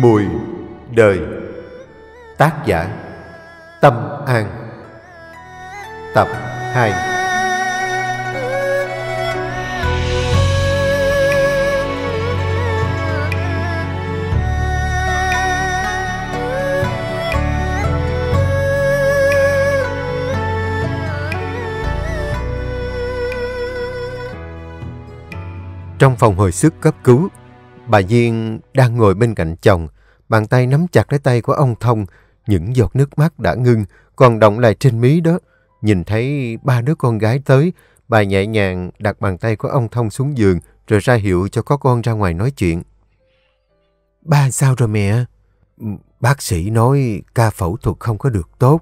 Mùi đời Tác giả Tâm An Tập 2 Trong phòng hồi sức cấp cứu Bà Duyên đang ngồi bên cạnh chồng, bàn tay nắm chặt lấy tay của ông Thông, những giọt nước mắt đã ngưng, còn động lại trên mí đó. Nhìn thấy ba đứa con gái tới, bà nhẹ nhàng đặt bàn tay của ông Thông xuống giường rồi ra hiệu cho có con ra ngoài nói chuyện. Ba sao rồi mẹ? Bác sĩ nói ca phẫu thuật không có được tốt.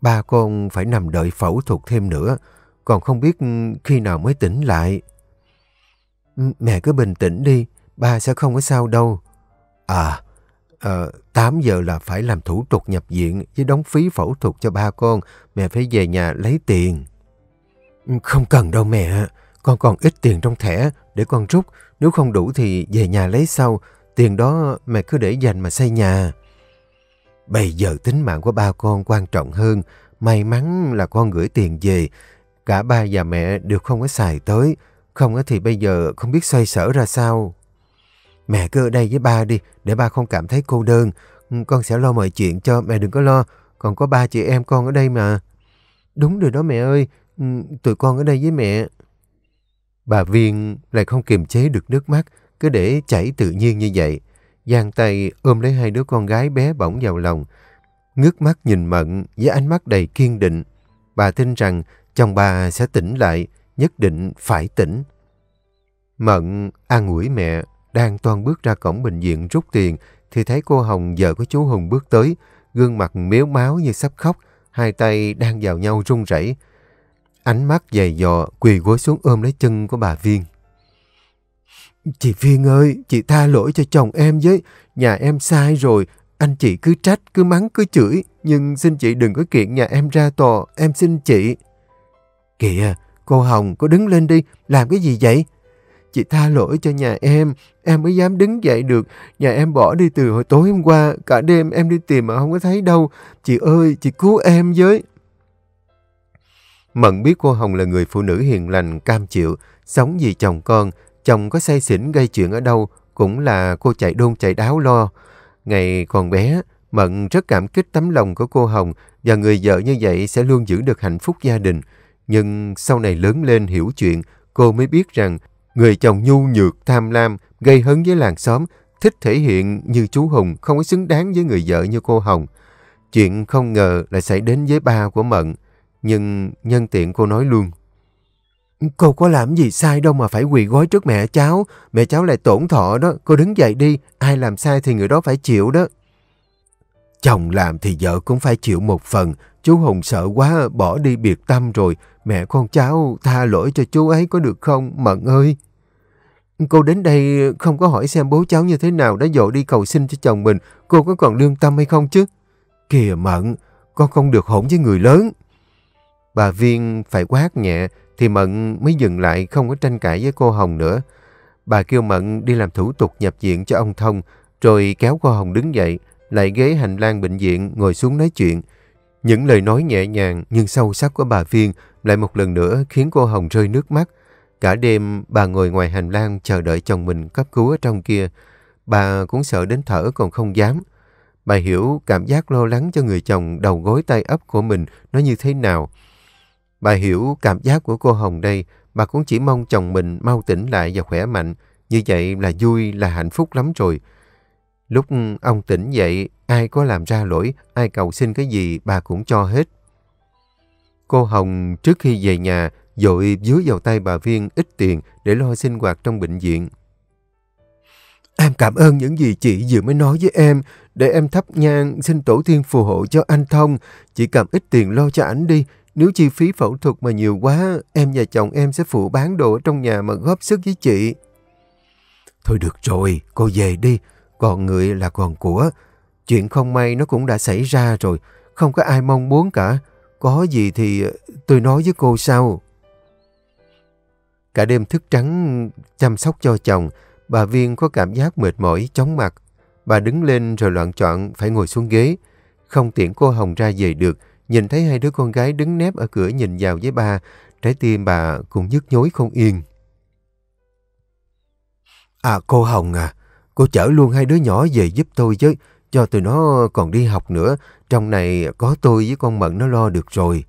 Ba con phải nằm đợi phẫu thuật thêm nữa. Còn không biết khi nào mới tỉnh lại. Mẹ cứ bình tĩnh đi. Ba sẽ không có sao đâu. À, à, ờ, 8 giờ là phải làm thủ tục nhập viện với đóng phí phẫu thuật cho ba con. Mẹ phải về nhà lấy tiền. Ừ, không cần đâu mẹ. Con còn ít tiền trong thẻ để con rút. Nếu không đủ thì về nhà lấy sau. Tiền đó mẹ cứ để dành mà xây nhà. Bây giờ tính mạng của ba con quan trọng hơn. May mắn là con gửi tiền về. Cả ba và mẹ đều không có xài tới. Không thì bây giờ không biết xoay sở ra sao. Mẹ cứ ở đây với ba đi, để ba không cảm thấy cô đơn. Ừ, con sẽ lo mọi chuyện cho, mẹ đừng có lo. Còn có ba chị em con ở đây mà. Đúng rồi đó mẹ ơi, ừ, tụi con ở đây với mẹ. Bà Viên lại không kiềm chế được nước mắt, cứ để chảy tự nhiên như vậy. Giang tay ôm lấy hai đứa con gái bé bỏng vào lòng. Ngước mắt nhìn Mận với ánh mắt đầy kiên định. Bà tin rằng chồng bà sẽ tỉnh lại, nhất định phải tỉnh. Mận an ủi mẹ. Đang toàn bước ra cổng bệnh viện rút tiền thì thấy cô Hồng vợ của chú Hùng bước tới, gương mặt miếu máu như sắp khóc, hai tay đang vào nhau run rẩy. Ánh mắt dày dò quỳ gối xuống ôm lấy chân của bà Viên. Chị Viên ơi, chị tha lỗi cho chồng em với, nhà em sai rồi, anh chị cứ trách, cứ mắng, cứ chửi, nhưng xin chị đừng có kiện nhà em ra tòa, em xin chị. Kìa, cô Hồng, cô đứng lên đi, làm cái gì vậy? Chị tha lỗi cho nhà em, em mới dám đứng dậy được. Nhà em bỏ đi từ hồi tối hôm qua, cả đêm em đi tìm mà không có thấy đâu. Chị ơi, chị cứu em với. Mận biết cô Hồng là người phụ nữ hiền lành, cam chịu, sống vì chồng con. Chồng có say xỉn gây chuyện ở đâu, cũng là cô chạy đôn chạy đáo lo. Ngày còn bé, Mận rất cảm kích tấm lòng của cô Hồng và người vợ như vậy sẽ luôn giữ được hạnh phúc gia đình. Nhưng sau này lớn lên hiểu chuyện, cô mới biết rằng Người chồng nhu nhược, tham lam, gây hấn với làng xóm, thích thể hiện như chú Hùng không có xứng đáng với người vợ như cô Hồng. Chuyện không ngờ lại xảy đến với ba của Mận, nhưng nhân tiện cô nói luôn. Cô có làm gì sai đâu mà phải quỳ gối trước mẹ cháu, mẹ cháu lại tổn thọ đó, cô đứng dậy đi, ai làm sai thì người đó phải chịu đó. Chồng làm thì vợ cũng phải chịu một phần, chú Hùng sợ quá bỏ đi biệt tâm rồi, Mẹ con cháu tha lỗi cho chú ấy có được không, Mận ơi? Cô đến đây không có hỏi xem bố cháu như thế nào đã dội đi cầu xin cho chồng mình, cô có còn lương tâm hay không chứ? Kìa Mận, con không được hỗn với người lớn. Bà Viên phải quát nhẹ thì Mận mới dừng lại không có tranh cãi với cô Hồng nữa. Bà kêu Mận đi làm thủ tục nhập viện cho ông Thông, rồi kéo cô Hồng đứng dậy, lại ghế hành lang bệnh viện ngồi xuống nói chuyện. Những lời nói nhẹ nhàng nhưng sâu sắc của bà Viên lại một lần nữa khiến cô Hồng rơi nước mắt. Cả đêm bà ngồi ngoài hành lang chờ đợi chồng mình cấp cứu ở trong kia. Bà cũng sợ đến thở còn không dám. Bà hiểu cảm giác lo lắng cho người chồng đầu gối tay ấp của mình nó như thế nào. Bà hiểu cảm giác của cô Hồng đây, bà cũng chỉ mong chồng mình mau tỉnh lại và khỏe mạnh. Như vậy là vui, là hạnh phúc lắm rồi. Lúc ông tỉnh dậy, ai có làm ra lỗi, ai cầu xin cái gì bà cũng cho hết. Cô Hồng trước khi về nhà dội dưới vào tay bà Viên ít tiền để lo sinh hoạt trong bệnh viện. Em cảm ơn những gì chị vừa mới nói với em, để em thắp nhang xin tổ tiên phù hộ cho anh Thông. Chị cầm ít tiền lo cho ảnh đi, nếu chi phí phẫu thuật mà nhiều quá, em và chồng em sẽ phụ bán đồ ở trong nhà mà góp sức với chị. Thôi được rồi, cô về đi, còn người là còn của. Chuyện không may nó cũng đã xảy ra rồi, không có ai mong muốn cả. Có gì thì ờ, tôi nói với cô sau. Cả đêm thức trắng chăm sóc cho chồng, bà Viên có cảm giác mệt mỏi, chóng mặt. Bà đứng lên rồi loạn chọn phải ngồi xuống ghế. Không tiện cô Hồng ra về được, nhìn thấy hai đứa con gái đứng nép ở cửa nhìn vào với bà, trái tim bà cũng nhức nhối không yên. À cô Hồng à, cô chở luôn hai đứa nhỏ về giúp tôi chứ, cho tụi nó còn đi học nữa, trong này có tôi với con Mận nó lo được rồi.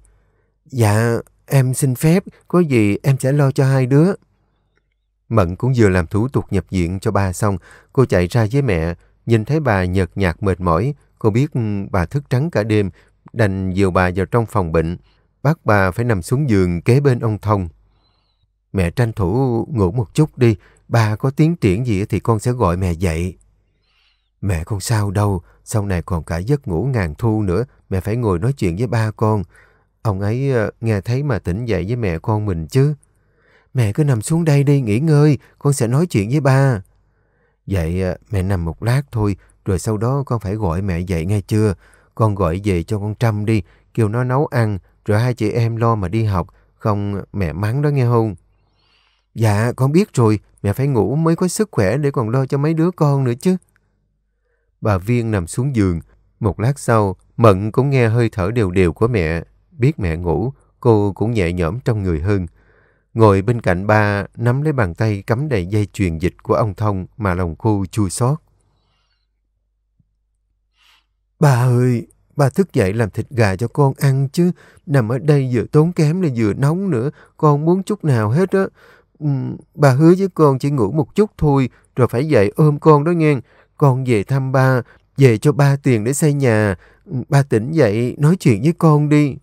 Dạ, em xin phép, có gì em sẽ lo cho hai đứa. Mận cũng vừa làm thủ tục nhập viện cho ba xong, cô chạy ra với mẹ, nhìn thấy bà nhợt nhạt mệt mỏi, cô biết ừ, bà thức trắng cả đêm, đành dìu bà vào trong phòng bệnh, bắt bà phải nằm xuống giường kế bên ông Thông. Mẹ tranh thủ ngủ một chút đi, bà có tiến triển gì thì con sẽ gọi mẹ dậy. Mẹ không sao đâu, sau này còn cả giấc ngủ ngàn thu nữa, mẹ phải ngồi nói chuyện với ba con. Ông ấy ờ, nghe thấy mà tỉnh dậy với mẹ con mình chứ. Mẹ cứ nằm xuống đây đi, nghỉ ngơi, con sẽ nói chuyện với ba. Vậy ờ, mẹ nằm một lát thôi, rồi sau đó con phải gọi mẹ dậy nghe chưa? Con gọi về cho con Trâm đi, kêu nó nấu ăn, rồi hai chị em lo mà đi học, không mẹ mắng đó nghe không? Dạ, con biết rồi, mẹ phải ngủ mới có sức khỏe để còn lo cho mấy đứa con nữa chứ. Bà Viên nằm xuống giường. Một lát sau, Mận cũng nghe hơi thở đều đều của mẹ. Biết mẹ ngủ, cô cũng nhẹ nhõm trong người hơn. Ngồi bên cạnh ba, nắm lấy bàn tay cắm đầy dây truyền dịch của ông Thông mà lòng cô chua xót. Bà ơi, bà thức dậy làm thịt gà cho con ăn chứ. Nằm ở đây vừa tốn kém lại vừa nóng nữa. Con muốn chút nào hết á. bà hứa với con chỉ ngủ một chút thôi, rồi phải dậy ôm con đó nghe. Con về thăm ba, về cho ba tiền để xây nhà. Ba tỉnh dậy, nói chuyện với con đi.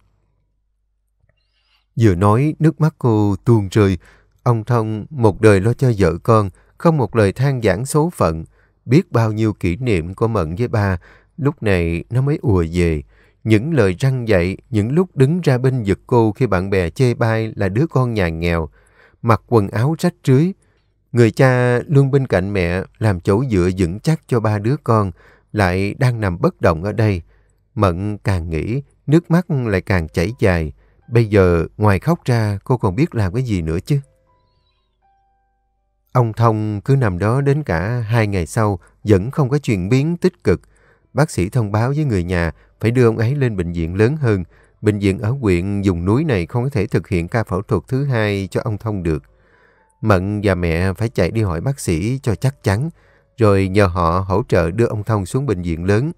Vừa nói, nước mắt cô tuôn rơi. Ông Thông một đời lo cho vợ con, không một lời than giảng số phận. Biết bao nhiêu kỷ niệm của Mận với ba, lúc này nó mới ùa về. Những lời răng dạy, những lúc đứng ra bên giật cô khi bạn bè chê bai là đứa con nhà nghèo, mặc quần áo rách rưới, Người cha luôn bên cạnh mẹ làm chỗ dựa vững chắc cho ba đứa con lại đang nằm bất động ở đây. Mận càng nghĩ, nước mắt lại càng chảy dài. Bây giờ ngoài khóc ra cô còn biết làm cái gì nữa chứ? Ông Thông cứ nằm đó đến cả hai ngày sau vẫn không có chuyển biến tích cực. Bác sĩ thông báo với người nhà phải đưa ông ấy lên bệnh viện lớn hơn. Bệnh viện ở huyện vùng núi này không có thể thực hiện ca phẫu thuật thứ hai cho ông Thông được. Mận và mẹ phải chạy đi hỏi bác sĩ cho chắc chắn, rồi nhờ họ hỗ trợ đưa ông Thông xuống bệnh viện lớn.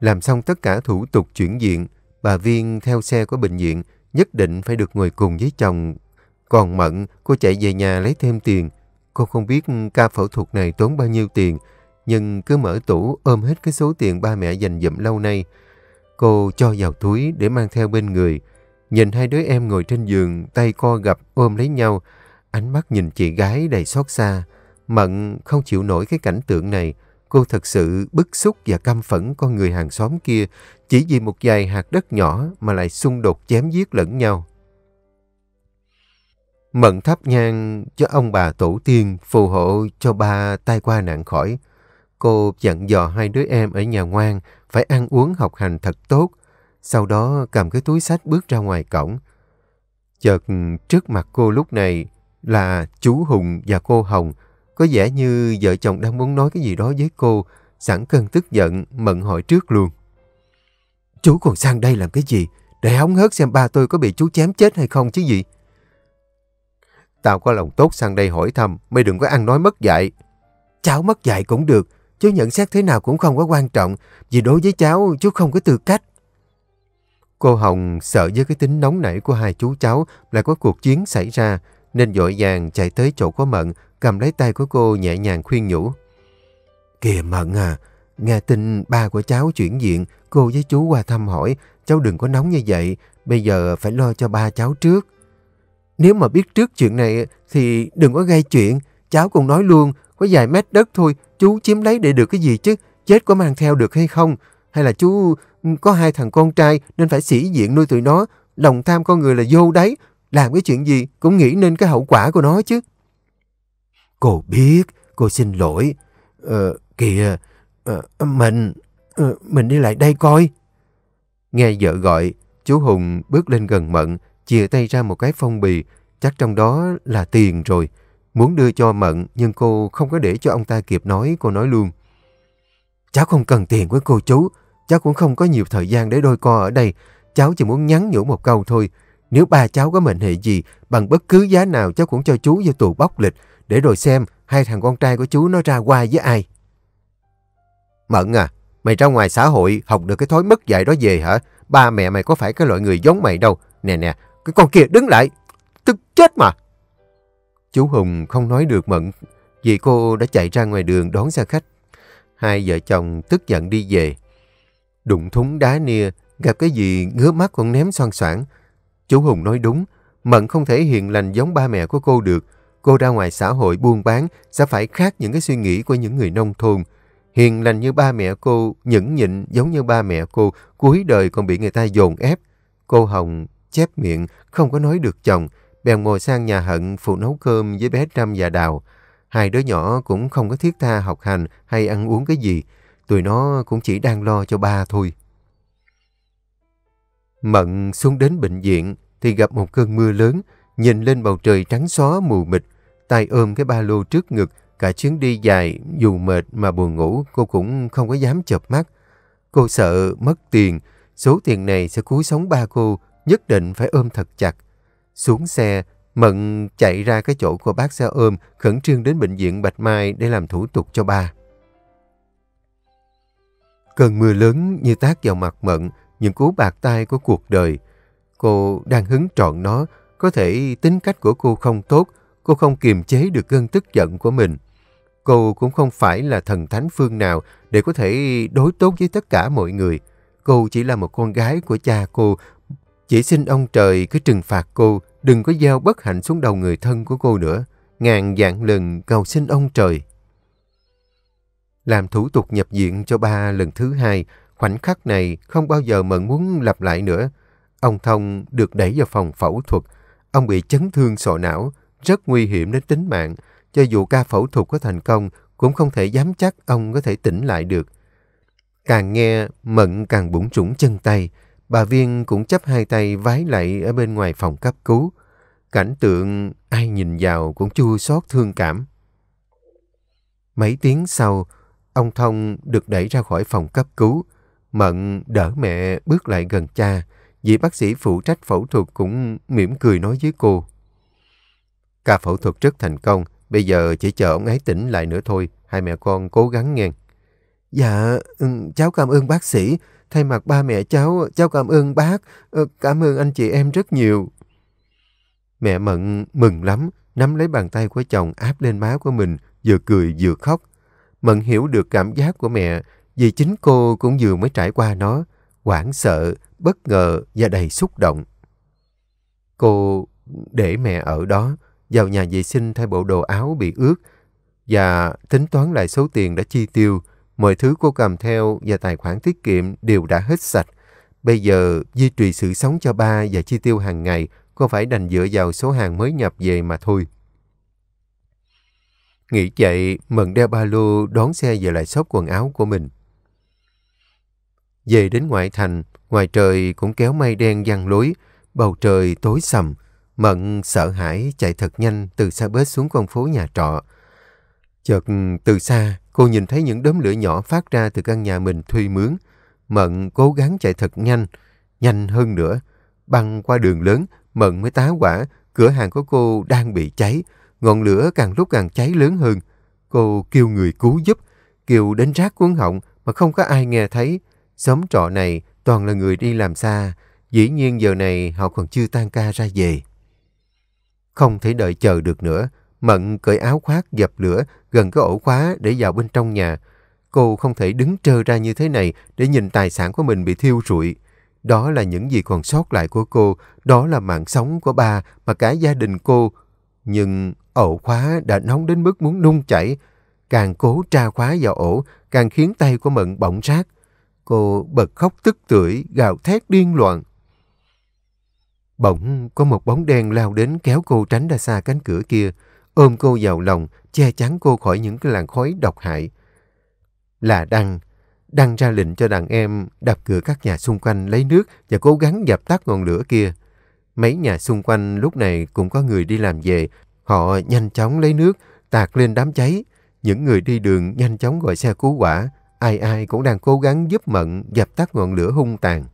Làm xong tất cả thủ tục chuyển viện, bà Viên theo xe của bệnh viện nhất định phải được ngồi cùng với chồng. Còn Mận, cô chạy về nhà lấy thêm tiền. Cô không biết ca phẫu thuật này tốn bao nhiêu tiền, nhưng cứ mở tủ ôm hết cái số tiền ba mẹ dành dụm lâu nay. Cô cho vào túi để mang theo bên người, Nhìn hai đứa em ngồi trên giường, tay co gập ôm lấy nhau, ánh mắt nhìn chị gái đầy xót xa. Mận không chịu nổi cái cảnh tượng này, cô thật sự bức xúc và căm phẫn con người hàng xóm kia chỉ vì một vài hạt đất nhỏ mà lại xung đột chém giết lẫn nhau. Mận thắp nhang cho ông bà tổ tiên phù hộ cho ba tai qua nạn khỏi. Cô dặn dò hai đứa em ở nhà ngoan phải ăn uống học hành thật tốt, sau đó cầm cái túi sách bước ra ngoài cổng. Chợt trước mặt cô lúc này là chú Hùng và cô Hồng, có vẻ như vợ chồng đang muốn nói cái gì đó với cô, sẵn cơn tức giận, mận hỏi trước luôn. Chú còn sang đây làm cái gì? Để hóng hớt xem ba tôi có bị chú chém chết hay không chứ gì? Tao có lòng tốt sang đây hỏi thăm, mày đừng có ăn nói mất dạy. Cháu mất dạy cũng được, chú nhận xét thế nào cũng không có quan trọng, vì đối với cháu chú không có tư cách. Cô Hồng sợ với cái tính nóng nảy của hai chú cháu lại có cuộc chiến xảy ra, nên dội vàng chạy tới chỗ của Mận, cầm lấy tay của cô nhẹ nhàng khuyên nhủ. Kìa Mận à, nghe tin ba của cháu chuyển diện, cô với chú qua thăm hỏi, cháu đừng có nóng như vậy, bây giờ phải lo cho ba cháu trước. Nếu mà biết trước chuyện này thì đừng có gây chuyện, cháu còn nói luôn, có vài mét đất thôi, chú chiếm lấy để được cái gì chứ, chết có mang theo được hay không? Hay là chú có hai thằng con trai nên phải sĩ diện nuôi tụi nó. Lòng tham con người là vô đáy, làm cái chuyện gì cũng nghĩ nên cái hậu quả của nó chứ. Cô biết, cô xin lỗi. Ờ, kìa, ờ, mình, ờ, mình đi lại đây coi. Nghe vợ gọi, chú Hùng bước lên gần Mận, chia tay ra một cái phong bì, chắc trong đó là tiền rồi. Muốn đưa cho Mận nhưng cô không có để cho ông ta kịp nói, cô nói luôn. Cháu không cần tiền với cô chú, Cháu cũng không có nhiều thời gian để đôi co ở đây. Cháu chỉ muốn nhắn nhủ một câu thôi. Nếu ba cháu có mệnh hệ gì, bằng bất cứ giá nào cháu cũng cho chú vô tù bóc lịch, để rồi xem hai thằng con trai của chú nó ra qua với ai. Mận à, mày ra ngoài xã hội học được cái thói mất dạy đó về hả? Ba mẹ mày có phải cái loại người giống mày đâu. Nè nè, cái con kia đứng lại. Tức chết mà. Chú Hùng không nói được Mận vì cô đã chạy ra ngoài đường đón xe khách. Hai vợ chồng tức giận đi về. Đụng thúng đá nia, gặp cái gì ngứa mắt còn ném xoan xoảng. Chú Hùng nói đúng, Mận không thể hiền lành giống ba mẹ của cô được. Cô ra ngoài xã hội buôn bán sẽ phải khác những cái suy nghĩ của những người nông thôn. Hiền lành như ba mẹ cô, nhẫn nhịn giống như ba mẹ cô, cuối đời còn bị người ta dồn ép. Cô Hồng chép miệng, không có nói được chồng, bèn ngồi sang nhà hận phụ nấu cơm với bé Trâm và Đào. Hai đứa nhỏ cũng không có thiết tha học hành hay ăn uống cái gì, tụi nó cũng chỉ đang lo cho ba thôi. Mận xuống đến bệnh viện thì gặp một cơn mưa lớn, nhìn lên bầu trời trắng xóa mù mịt, tay ôm cái ba lô trước ngực, cả chuyến đi dài, dù mệt mà buồn ngủ cô cũng không có dám chợp mắt. Cô sợ mất tiền, số tiền này sẽ cứu sống ba cô, nhất định phải ôm thật chặt. Xuống xe, Mận chạy ra cái chỗ của bác xe ôm, khẩn trương đến bệnh viện Bạch Mai để làm thủ tục cho ba. Cơn mưa lớn như tác vào mặt Mận, những cú bạc tai của cuộc đời. Cô đang hứng trọn nó, có thể tính cách của cô không tốt, cô không kiềm chế được cơn tức giận của mình. Cô cũng không phải là thần thánh phương nào để có thể đối tốt với tất cả mọi người. Cô chỉ là một con gái của cha cô, chỉ xin ông trời cứ trừng phạt cô, đừng có gieo bất hạnh xuống đầu người thân của cô nữa. Ngàn dạng lần cầu xin ông trời làm thủ tục nhập viện cho ba lần thứ hai, khoảnh khắc này không bao giờ mận muốn lặp lại nữa. Ông Thông được đẩy vào phòng phẫu thuật. Ông bị chấn thương sọ não, rất nguy hiểm đến tính mạng. Cho dù ca phẫu thuật có thành công, cũng không thể dám chắc ông có thể tỉnh lại được. Càng nghe, mận càng bủng trũng chân tay. Bà Viên cũng chấp hai tay vái lại ở bên ngoài phòng cấp cứu. Cảnh tượng ai nhìn vào cũng chua xót thương cảm. Mấy tiếng sau, Ông Thông được đẩy ra khỏi phòng cấp cứu. Mận đỡ mẹ bước lại gần cha. Vị bác sĩ phụ trách phẫu thuật cũng mỉm cười nói với cô. Ca phẫu thuật rất thành công. Bây giờ chỉ chờ ông ấy tỉnh lại nữa thôi. Hai mẹ con cố gắng nghe. Dạ, ừ, cháu cảm ơn bác sĩ. Thay mặt ba mẹ cháu, cháu cảm ơn bác. Ờ, cảm ơn anh chị em rất nhiều. Mẹ Mận mừng lắm, nắm lấy bàn tay của chồng áp lên má của mình, vừa cười vừa khóc. Mận hiểu được cảm giác của mẹ vì chính cô cũng vừa mới trải qua nó, hoảng sợ, bất ngờ và đầy xúc động. Cô để mẹ ở đó, vào nhà vệ sinh thay bộ đồ áo bị ướt và tính toán lại số tiền đã chi tiêu, mọi thứ cô cầm theo và tài khoản tiết kiệm đều đã hết sạch. Bây giờ duy trì sự sống cho ba và chi tiêu hàng ngày, cô phải đành dựa vào số hàng mới nhập về mà thôi. Nghĩ vậy, Mận đeo ba lô đón xe về lại shop quần áo của mình. Về đến ngoại thành, ngoài trời cũng kéo mây đen giăng lối, bầu trời tối sầm. Mận sợ hãi chạy thật nhanh từ xa bếp xuống con phố nhà trọ. Chợt từ xa, cô nhìn thấy những đốm lửa nhỏ phát ra từ căn nhà mình thuê mướn. Mận cố gắng chạy thật nhanh, nhanh hơn nữa. Băng qua đường lớn, Mận mới tá quả, cửa hàng của cô đang bị cháy. Ngọn lửa càng lúc càng cháy lớn hơn. Cô kêu người cứu giúp, kêu đến rác cuốn họng mà không có ai nghe thấy. Xóm trọ này toàn là người đi làm xa, dĩ nhiên giờ này họ còn chưa tan ca ra về. Không thể đợi chờ được nữa, Mận cởi áo khoác dập lửa gần cái ổ khóa để vào bên trong nhà. Cô không thể đứng trơ ra như thế này để nhìn tài sản của mình bị thiêu rụi. Đó là những gì còn sót lại của cô, đó là mạng sống của ba và cả gia đình cô. Nhưng Ổ khóa đã nóng đến mức muốn nung chảy. Càng cố tra khóa vào ổ, càng khiến tay của Mận bỗng rát. Cô bật khóc tức tưởi, gào thét điên loạn. Bỗng có một bóng đen lao đến kéo cô tránh ra xa cánh cửa kia, ôm cô vào lòng, che chắn cô khỏi những cái làn khói độc hại. Là Đăng. Đăng ra lệnh cho đàn em đập cửa các nhà xung quanh lấy nước và cố gắng dập tắt ngọn lửa kia. Mấy nhà xung quanh lúc này cũng có người đi làm về Họ nhanh chóng lấy nước, tạt lên đám cháy. Những người đi đường nhanh chóng gọi xe cứu hỏa. Ai ai cũng đang cố gắng giúp Mận dập tắt ngọn lửa hung tàn.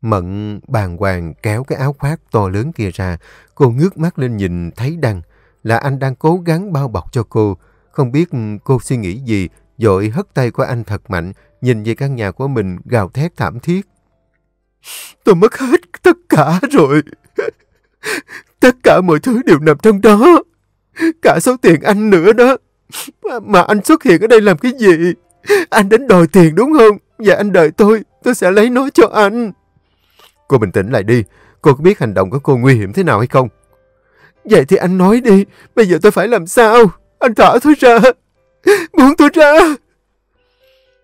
Mận bàng hoàng kéo cái áo khoác to lớn kia ra. Cô ngước mắt lên nhìn thấy Đăng. Là anh đang cố gắng bao bọc cho cô. Không biết cô suy nghĩ gì, dội hất tay của anh thật mạnh, nhìn về căn nhà của mình gào thét thảm thiết. Tôi mất hết tất cả rồi. Tất cả mọi thứ đều nằm trong đó. Cả số tiền anh nữa đó. Mà anh xuất hiện ở đây làm cái gì? Anh đến đòi tiền đúng không? Và dạ, anh đợi tôi, tôi sẽ lấy nó cho anh. Cô bình tĩnh lại đi. Cô có biết hành động của cô nguy hiểm thế nào hay không? Vậy thì anh nói đi. Bây giờ tôi phải làm sao? Anh thở tôi ra. Buông tôi ra.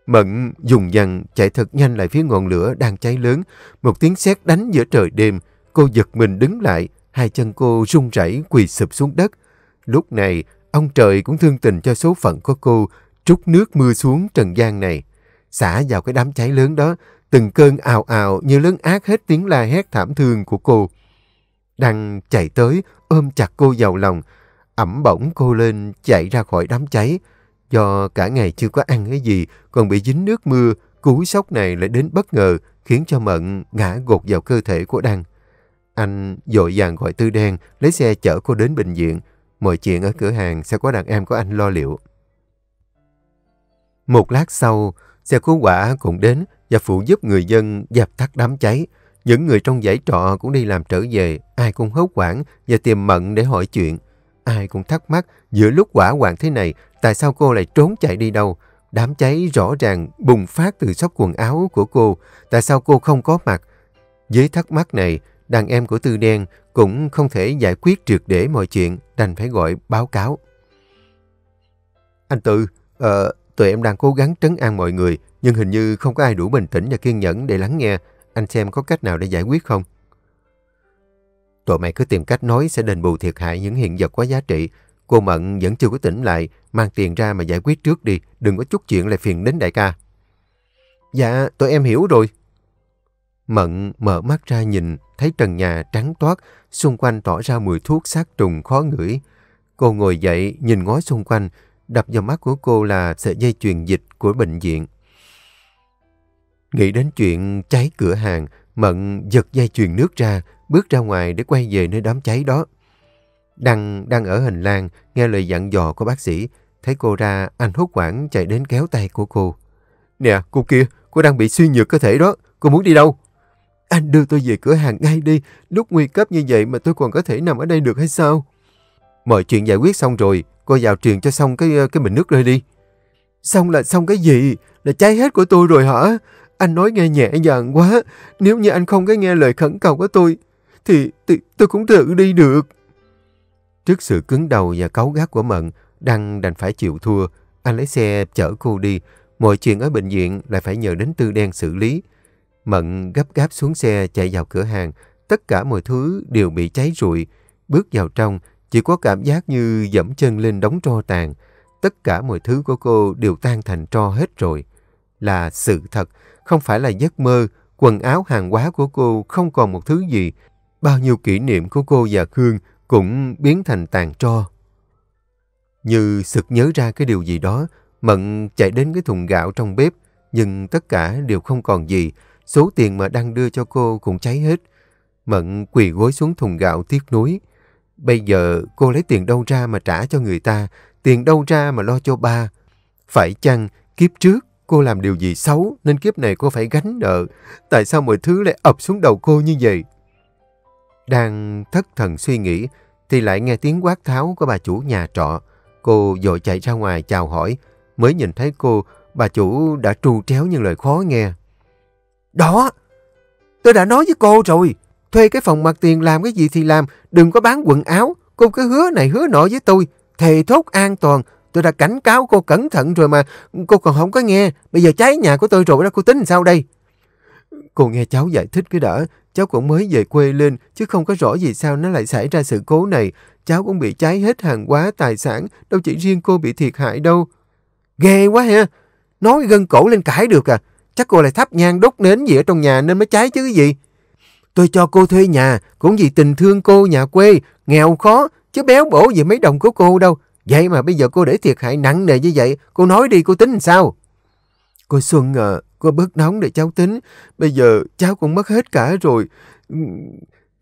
Mận dùng dằn chạy thật nhanh lại phía ngọn lửa đang cháy lớn. Một tiếng sét đánh giữa trời đêm. Cô giật mình đứng lại. Hai chân cô run rẩy quỳ sụp xuống đất. Lúc này, ông trời cũng thương tình cho số phận của cô, trút nước mưa xuống trần gian này. Xả vào cái đám cháy lớn đó, từng cơn ào ào như lớn ác hết tiếng la hét thảm thương của cô. Đăng chạy tới, ôm chặt cô vào lòng, ẩm bỗng cô lên chạy ra khỏi đám cháy. Do cả ngày chưa có ăn cái gì, còn bị dính nước mưa, cú sốc này lại đến bất ngờ, khiến cho Mận ngã gục vào cơ thể của Đăng. Anh dội vàng gọi Tư Đen, lấy xe chở cô đến bệnh viện. Mọi chuyện ở cửa hàng sẽ có đàn em của anh lo liệu. Một lát sau, xe cứu hỏa cũng đến và phụ giúp người dân dập tắt đám cháy. Những người trong giải trọ cũng đi làm trở về, ai cũng hốt hoảng và tìm mận để hỏi chuyện. Ai cũng thắc mắc giữa lúc quả hoàng thế này, tại sao cô lại trốn chạy đi đâu? Đám cháy rõ ràng bùng phát từ sóc quần áo của cô, tại sao cô không có mặt? Với thắc mắc này, đàn em của Tư Đen cũng không thể giải quyết triệt để mọi chuyện, đành phải gọi báo cáo. Anh Tư, ờ, tụi em đang cố gắng trấn an mọi người, nhưng hình như không có ai đủ bình tĩnh và kiên nhẫn để lắng nghe. Anh xem có cách nào để giải quyết không? Tụi mày cứ tìm cách nói sẽ đền bù thiệt hại những hiện vật quá giá trị. Cô Mận vẫn chưa có tỉnh lại, mang tiền ra mà giải quyết trước đi, đừng có chút chuyện lại phiền đến đại ca. Dạ, tụi em hiểu rồi. Mận mở mắt ra nhìn, thấy trần nhà trắng toát, xung quanh tỏ ra mùi thuốc sát trùng khó ngửi. Cô ngồi dậy, nhìn ngó xung quanh, đập vào mắt của cô là sợi dây truyền dịch của bệnh viện. Nghĩ đến chuyện cháy cửa hàng, Mận giật dây truyền nước ra, bước ra ngoài để quay về nơi đám cháy đó. Đăng đang ở hành lang, nghe lời dặn dò của bác sĩ. Thấy cô ra, anh hốt quảng chạy đến kéo tay của cô. Nè, cô kia, cô đang bị suy nhược cơ thể đó. Cô muốn đi đâu? Anh đưa tôi về cửa hàng ngay đi, lúc nguy cấp như vậy mà tôi còn có thể nằm ở đây được hay sao? Mọi chuyện giải quyết xong rồi, cô vào truyền cho xong cái cái bình nước rơi đi. Xong là xong cái gì? Là cháy hết của tôi rồi hả? Anh nói nghe nhẹ nhàng quá, nếu như anh không có nghe lời khẩn cầu của tôi, thì, thì tôi cũng tự đi được. Trước sự cứng đầu và cáu gắt của Mận, Đăng đành phải chịu thua. Anh lấy xe chở cô đi. Mọi chuyện ở bệnh viện lại phải nhờ đến Tư Đen xử lý. Mận gấp gáp xuống xe chạy vào cửa hàng. Tất cả mọi thứ đều bị cháy rụi. Bước vào trong, chỉ có cảm giác như dẫm chân lên đống tro tàn. Tất cả mọi thứ của cô đều tan thành tro hết rồi. Là sự thật, không phải là giấc mơ. Quần áo hàng hóa của cô không còn một thứ gì. Bao nhiêu kỷ niệm của cô và Khương cũng biến thành tàn tro. Như sực nhớ ra cái điều gì đó, Mận chạy đến cái thùng gạo trong bếp, nhưng tất cả đều không còn gì. Số tiền mà Đăng đưa cho cô cũng cháy hết. Mận quỳ gối xuống thùng gạo tiếc nuối. Bây giờ cô lấy tiền đâu ra mà trả cho người ta, tiền đâu ra mà lo cho ba. Phải chăng kiếp trước cô làm điều gì xấu nên kiếp này cô phải gánh nợ. Tại sao mọi thứ lại ập xuống đầu cô như vậy? Đang thất thần suy nghĩ thì lại nghe tiếng quát tháo của bà chủ nhà trọ. Cô vội chạy ra ngoài chào hỏi. Mới nhìn thấy cô, bà chủ đã trù tréo những lời khó nghe. Đó, tôi đã nói với cô rồi, thuê cái phòng mặt tiền làm cái gì thì làm, đừng có bán quần áo, cô cứ hứa này hứa nọ với tôi, thề thốt an toàn, tôi đã cảnh cáo cô cẩn thận rồi mà, cô còn không có nghe, bây giờ cháy nhà của tôi rồi đó, cô tính sao đây? Cô nghe cháu giải thích cái đã, cháu cũng mới về quê lên, chứ không có rõ gì sao nó lại xảy ra sự cố này, cháu cũng bị cháy hết hàng hóa, tài sản, đâu chỉ riêng cô bị thiệt hại đâu. Ghê quá ha, nói gân cổ lên cãi được à, Chắc cô lại thắp nhang đốt nến gì ở trong nhà nên mới cháy chứ cái gì. Tôi cho cô thuê nhà, cũng vì tình thương cô nhà quê, nghèo khó, chứ béo bổ gì mấy đồng của cô đâu. Vậy mà bây giờ cô để thiệt hại nặng nề như vậy, cô nói đi cô tính làm sao? Cô Xuân à, cô bớt nóng để cháu tính. Bây giờ cháu cũng mất hết cả rồi.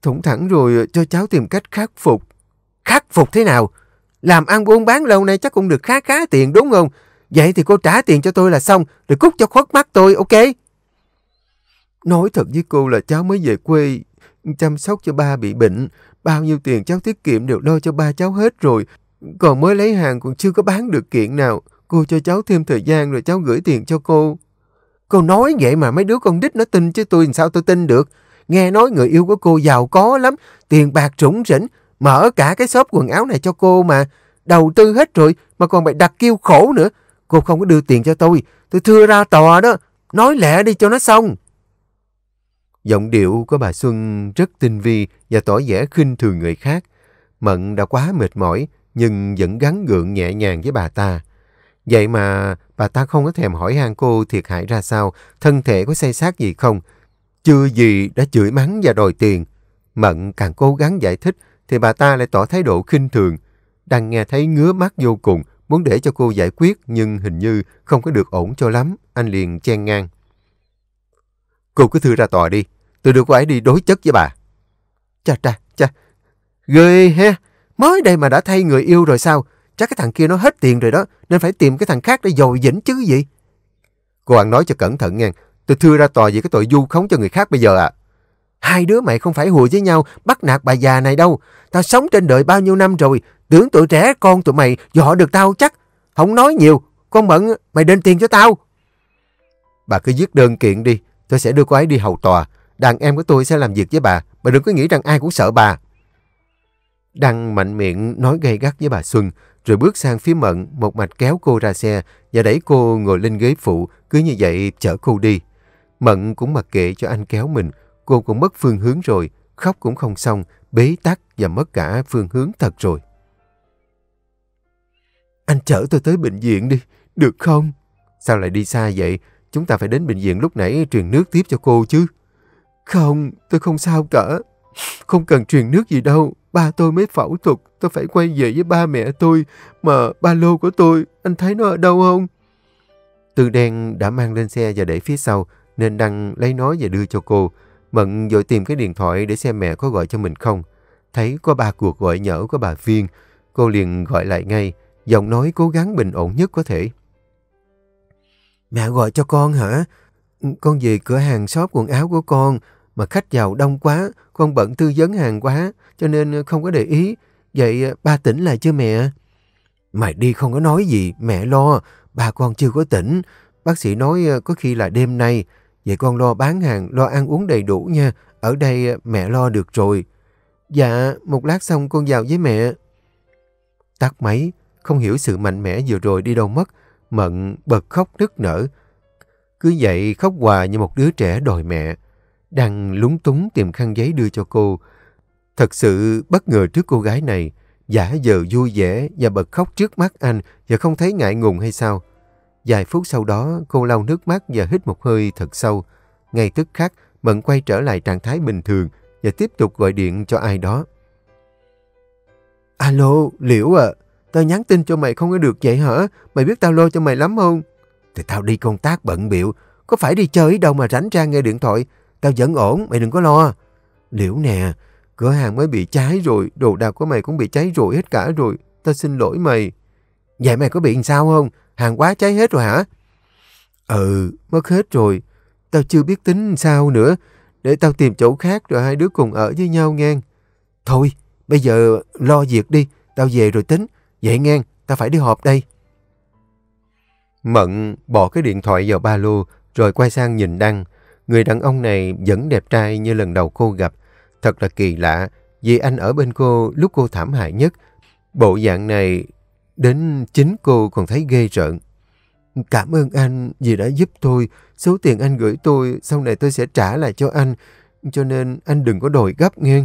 Thủng thẳng rồi cho cháu tìm cách khắc phục. Khắc phục thế nào? Làm ăn buôn bán lâu nay chắc cũng được khá khá tiền đúng không? Vậy thì cô trả tiền cho tôi là xong, rồi cút cho khuất mắt tôi, ok? Nói thật với cô là cháu mới về quê, chăm sóc cho ba bị bệnh. Bao nhiêu tiền cháu tiết kiệm đều lo cho ba cháu hết rồi. Còn mới lấy hàng còn chưa có bán được kiện nào. Cô cho cháu thêm thời gian rồi cháu gửi tiền cho cô. Cô nói vậy mà mấy đứa con đít nó tin chứ tôi làm sao tôi tin được. Nghe nói người yêu của cô giàu có lắm, tiền bạc rủng rỉnh, mở cả cái shop quần áo này cho cô mà. Đầu tư hết rồi mà còn phải đặt kêu khổ nữa. Cô không có đưa tiền cho tôi. Tôi thưa ra tòa đó. Nói lẹ đi cho nó xong. Giọng điệu của bà Xuân rất tinh vi và tỏ vẻ khinh thường người khác. Mận đã quá mệt mỏi nhưng vẫn gắn gượng nhẹ nhàng với bà ta. Vậy mà bà ta không có thèm hỏi han cô thiệt hại ra sao, thân thể có say sát gì không. Chưa gì đã chửi mắng và đòi tiền. Mận càng cố gắng giải thích thì bà ta lại tỏ thái độ khinh thường. Đang nghe thấy ngứa mắt vô cùng, muốn để cho cô giải quyết nhưng hình như không có được ổn cho lắm, anh liền chen ngang. Cô cứ thư ra tòa đi, tôi đưa cô ấy đi đối chất với bà. Chà chà chà, ghê ha, mới đây mà đã thay người yêu rồi sao, chắc cái thằng kia nó hết tiền rồi đó, nên phải tìm cái thằng khác để dồi dĩnh chứ gì. Cô bạn nói cho cẩn thận nha, tôi thưa ra tòa vì cái tội du khống cho người khác bây giờ à. Hai đứa mày không phải hùa với nhau bắt nạt bà già này đâu, Tao sống trên đời bao nhiêu năm rồi, tưởng tụi trẻ con tụi mày dọ được tao chắc. Không nói nhiều, con Mận mày đền tiền cho tao. Bà cứ viết đơn kiện đi, tôi sẽ đưa cô ấy đi hầu tòa. Đàn em của tôi sẽ làm việc với bà, bà đừng có nghĩ rằng ai cũng sợ bà. Đăng mạnh miệng nói gay gắt với bà Xuân, rồi bước sang phía Mận một mạch kéo cô ra xe và đẩy cô ngồi lên ghế phụ, cứ như vậy chở cô đi. Mận cũng mặc kệ cho anh kéo mình, cô cũng mất phương hướng rồi, khóc cũng không xong, bế tắc và mất cả phương hướng thật rồi. Anh chở tôi tới bệnh viện đi, được không? Sao lại đi xa vậy? Chúng ta phải đến bệnh viện lúc nãy truyền nước tiếp cho cô chứ. Không, tôi không sao cả. Không cần truyền nước gì đâu, ba tôi mới phẫu thuật, tôi phải quay về với ba mẹ tôi. Mà ba lô của tôi, anh thấy nó ở đâu không? từ đen đã mang lên xe và để phía sau, nên Đăng lấy nó và đưa cho cô. Mận vội tìm cái điện thoại để xem mẹ có gọi cho mình không. Thấy có ba cuộc gọi nhỡ của bà Viên, cô liền gọi lại ngay, giọng nói cố gắng bình ổn nhất có thể. Mẹ gọi cho con hả? Con về cửa hàng shop quần áo của con, mà khách vào đông quá, con bận tư vấn hàng quá, cho nên không có để ý. Vậy ba tỉnh lại chưa mẹ? Mày đi không có nói gì, mẹ lo, ba con chưa có tỉnh. Bác sĩ nói có khi là đêm nay, Vậy con lo bán hàng, lo ăn uống đầy đủ nha. Ở đây ờ, mẹ lo được rồi. Dạ, một lát xong con vào với mẹ. Tắt máy, không hiểu sự mạnh mẽ vừa rồi đi đâu mất. Mận bật khóc nức nở. Cứ vậy khóc hòa như một đứa trẻ đòi mẹ. Đang lúng túng tìm khăn giấy đưa cho cô. Thật sự bất ngờ trước cô gái này. Giả giờ vui vẻ và bật khóc trước mắt anh và không thấy ngại ngùng hay sao? Vài phút sau đó, cô lau nước mắt và hít một hơi thật sâu. Ngay tức khắc, Mận quay trở lại trạng thái bình thường và tiếp tục gọi điện cho ai đó. Alo, Liễu à, tao nhắn tin cho mày không có được vậy hả? Mày biết tao lo cho mày lắm không? Thì tao đi công tác bận biệu, có phải đi chơi đâu mà rảnh ra nghe điện thoại. Tao vẫn ổn, mày đừng có lo. Liễu nè, cửa hàng mới bị cháy rồi, đồ đạc của mày cũng bị cháy rồi hết cả rồi. Tao xin lỗi mày. Vậy mày có bị sao không? hàng quá cháy hết rồi hả? Ừ, mất hết rồi. Tao chưa biết tính sao nữa. Để tao tìm chỗ khác rồi hai đứa cùng ở với nhau nghe. Thôi, bây giờ lo việc đi. Tao về rồi tính. Vậy nghe, tao phải đi họp đây. Mận bỏ cái điện thoại vào ba lô rồi quay sang nhìn Đăng. Người đàn ông này vẫn đẹp trai như lần đầu cô gặp. Thật là kỳ lạ vì anh ở bên cô lúc cô thảm hại nhất. Bộ dạng này Đến chính cô còn thấy ghê rợn. Cảm ơn anh vì đã giúp tôi. Số tiền anh gửi tôi, sau này tôi sẽ trả lại cho anh. Cho nên anh đừng có đòi gấp nghe.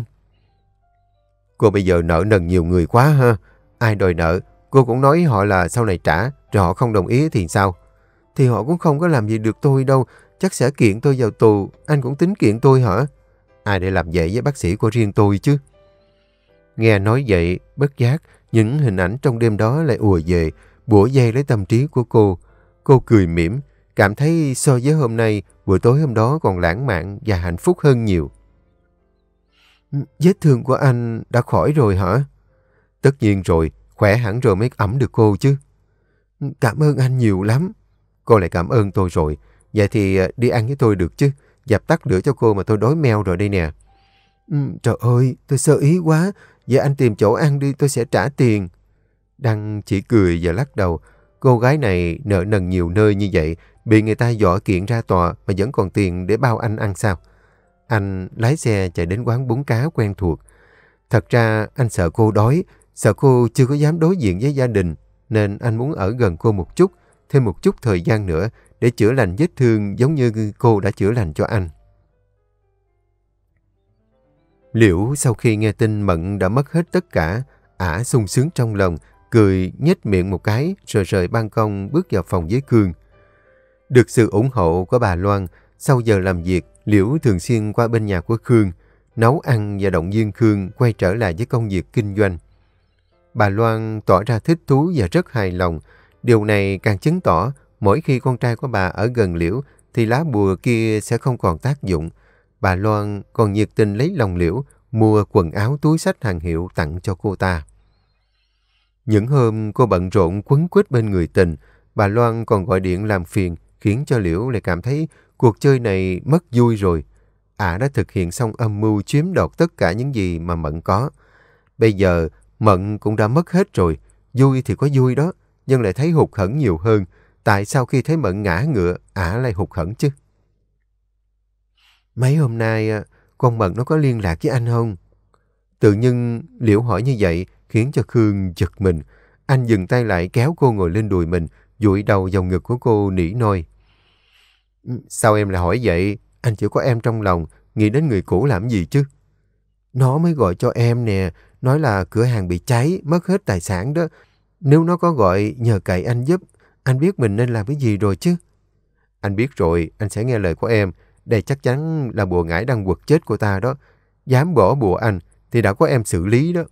Cô bây giờ nợ nần nhiều người quá ha. Ai đòi nợ, cô cũng nói họ là sau này trả, rồi họ không đồng ý thì sao? Thì họ cũng không có làm gì được tôi đâu. Chắc sẽ kiện tôi vào tù, anh cũng tính kiện tôi hả? Ai để làm vậy với bác sĩ của riêng tôi chứ? Nghe nói vậy, bất giác, những hình ảnh trong đêm đó lại ùa về, bủa dây lấy tâm trí của cô. Cô cười mỉm, cảm thấy so với hôm nay, buổi tối hôm đó còn lãng mạn và hạnh phúc hơn nhiều. Ừ, vết thương của anh đã khỏi rồi hả? Tất nhiên rồi, khỏe hẳn rồi mới ẩm được cô chứ. Ừ, cảm ơn anh nhiều lắm. Cô lại cảm ơn tôi rồi. Vậy thì ờ, đi ăn với tôi được chứ. Dập tắt lửa cho cô mà tôi đói meo rồi đây nè. Ừ, trời ơi, tôi sơ ý quá. Giờ anh tìm chỗ ăn đi tôi sẽ trả tiền. Đăng chỉ cười và lắc đầu. Cô gái này nợ nần nhiều nơi như vậy, bị người ta dọa kiện ra tòa mà vẫn còn tiền để bao anh ăn sao? Anh lái xe chạy đến quán bún cá quen thuộc. Thật ra anh sợ cô đói, sợ cô chưa có dám đối diện với gia đình, nên anh muốn ở gần cô một chút, thêm một chút thời gian nữa để chữa lành vết thương giống như cô đã chữa lành cho anh. Liễu sau khi nghe tin Mận đã mất hết tất cả, ả sung sướng trong lòng, cười nhếch miệng một cái rồi rời ban công bước vào phòng với Cương. Được sự ủng hộ của bà Loan, sau giờ làm việc, Liễu thường xuyên qua bên nhà của Khương, nấu ăn và động viên Khương quay trở lại với công việc kinh doanh. Bà Loan tỏ ra thích thú và rất hài lòng. Điều này càng chứng tỏ mỗi khi con trai của bà ở gần Liễu thì lá bùa kia sẽ không còn tác dụng bà Loan còn nhiệt tình lấy lòng liễu mua quần áo túi sách hàng hiệu tặng cho cô ta. Những hôm cô bận rộn quấn quýt bên người tình, bà Loan còn gọi điện làm phiền khiến cho Liễu lại cảm thấy cuộc chơi này mất vui rồi. Ả đã thực hiện xong âm mưu chiếm đoạt tất cả những gì mà Mận có. Bây giờ Mận cũng đã mất hết rồi, vui thì có vui đó, nhưng lại thấy hụt hẫng nhiều hơn. Tại sao khi thấy Mận ngã ngựa, Ả lại hụt hẫng chứ? Mấy hôm nay à, con Mận nó có liên lạc với anh không? Tự nhiên Liễu hỏi như vậy khiến cho Khương giật mình. Anh dừng tay lại kéo cô ngồi lên đùi mình, dụi đầu vào ngực của cô nỉ nôi. Ừ, sao em lại hỏi vậy? Anh chỉ có em trong lòng, nghĩ đến người cũ làm gì chứ? Nó mới gọi cho em nè, nói là cửa hàng bị cháy, mất hết tài sản đó. Nếu nó có gọi nhờ cậy anh giúp, anh biết mình nên làm cái gì rồi chứ? Anh biết rồi, anh sẽ nghe lời của em. Đây chắc chắn là bùa ngải đang quật chết của ta đó. Dám bỏ bùa anh thì đã có em xử lý đó.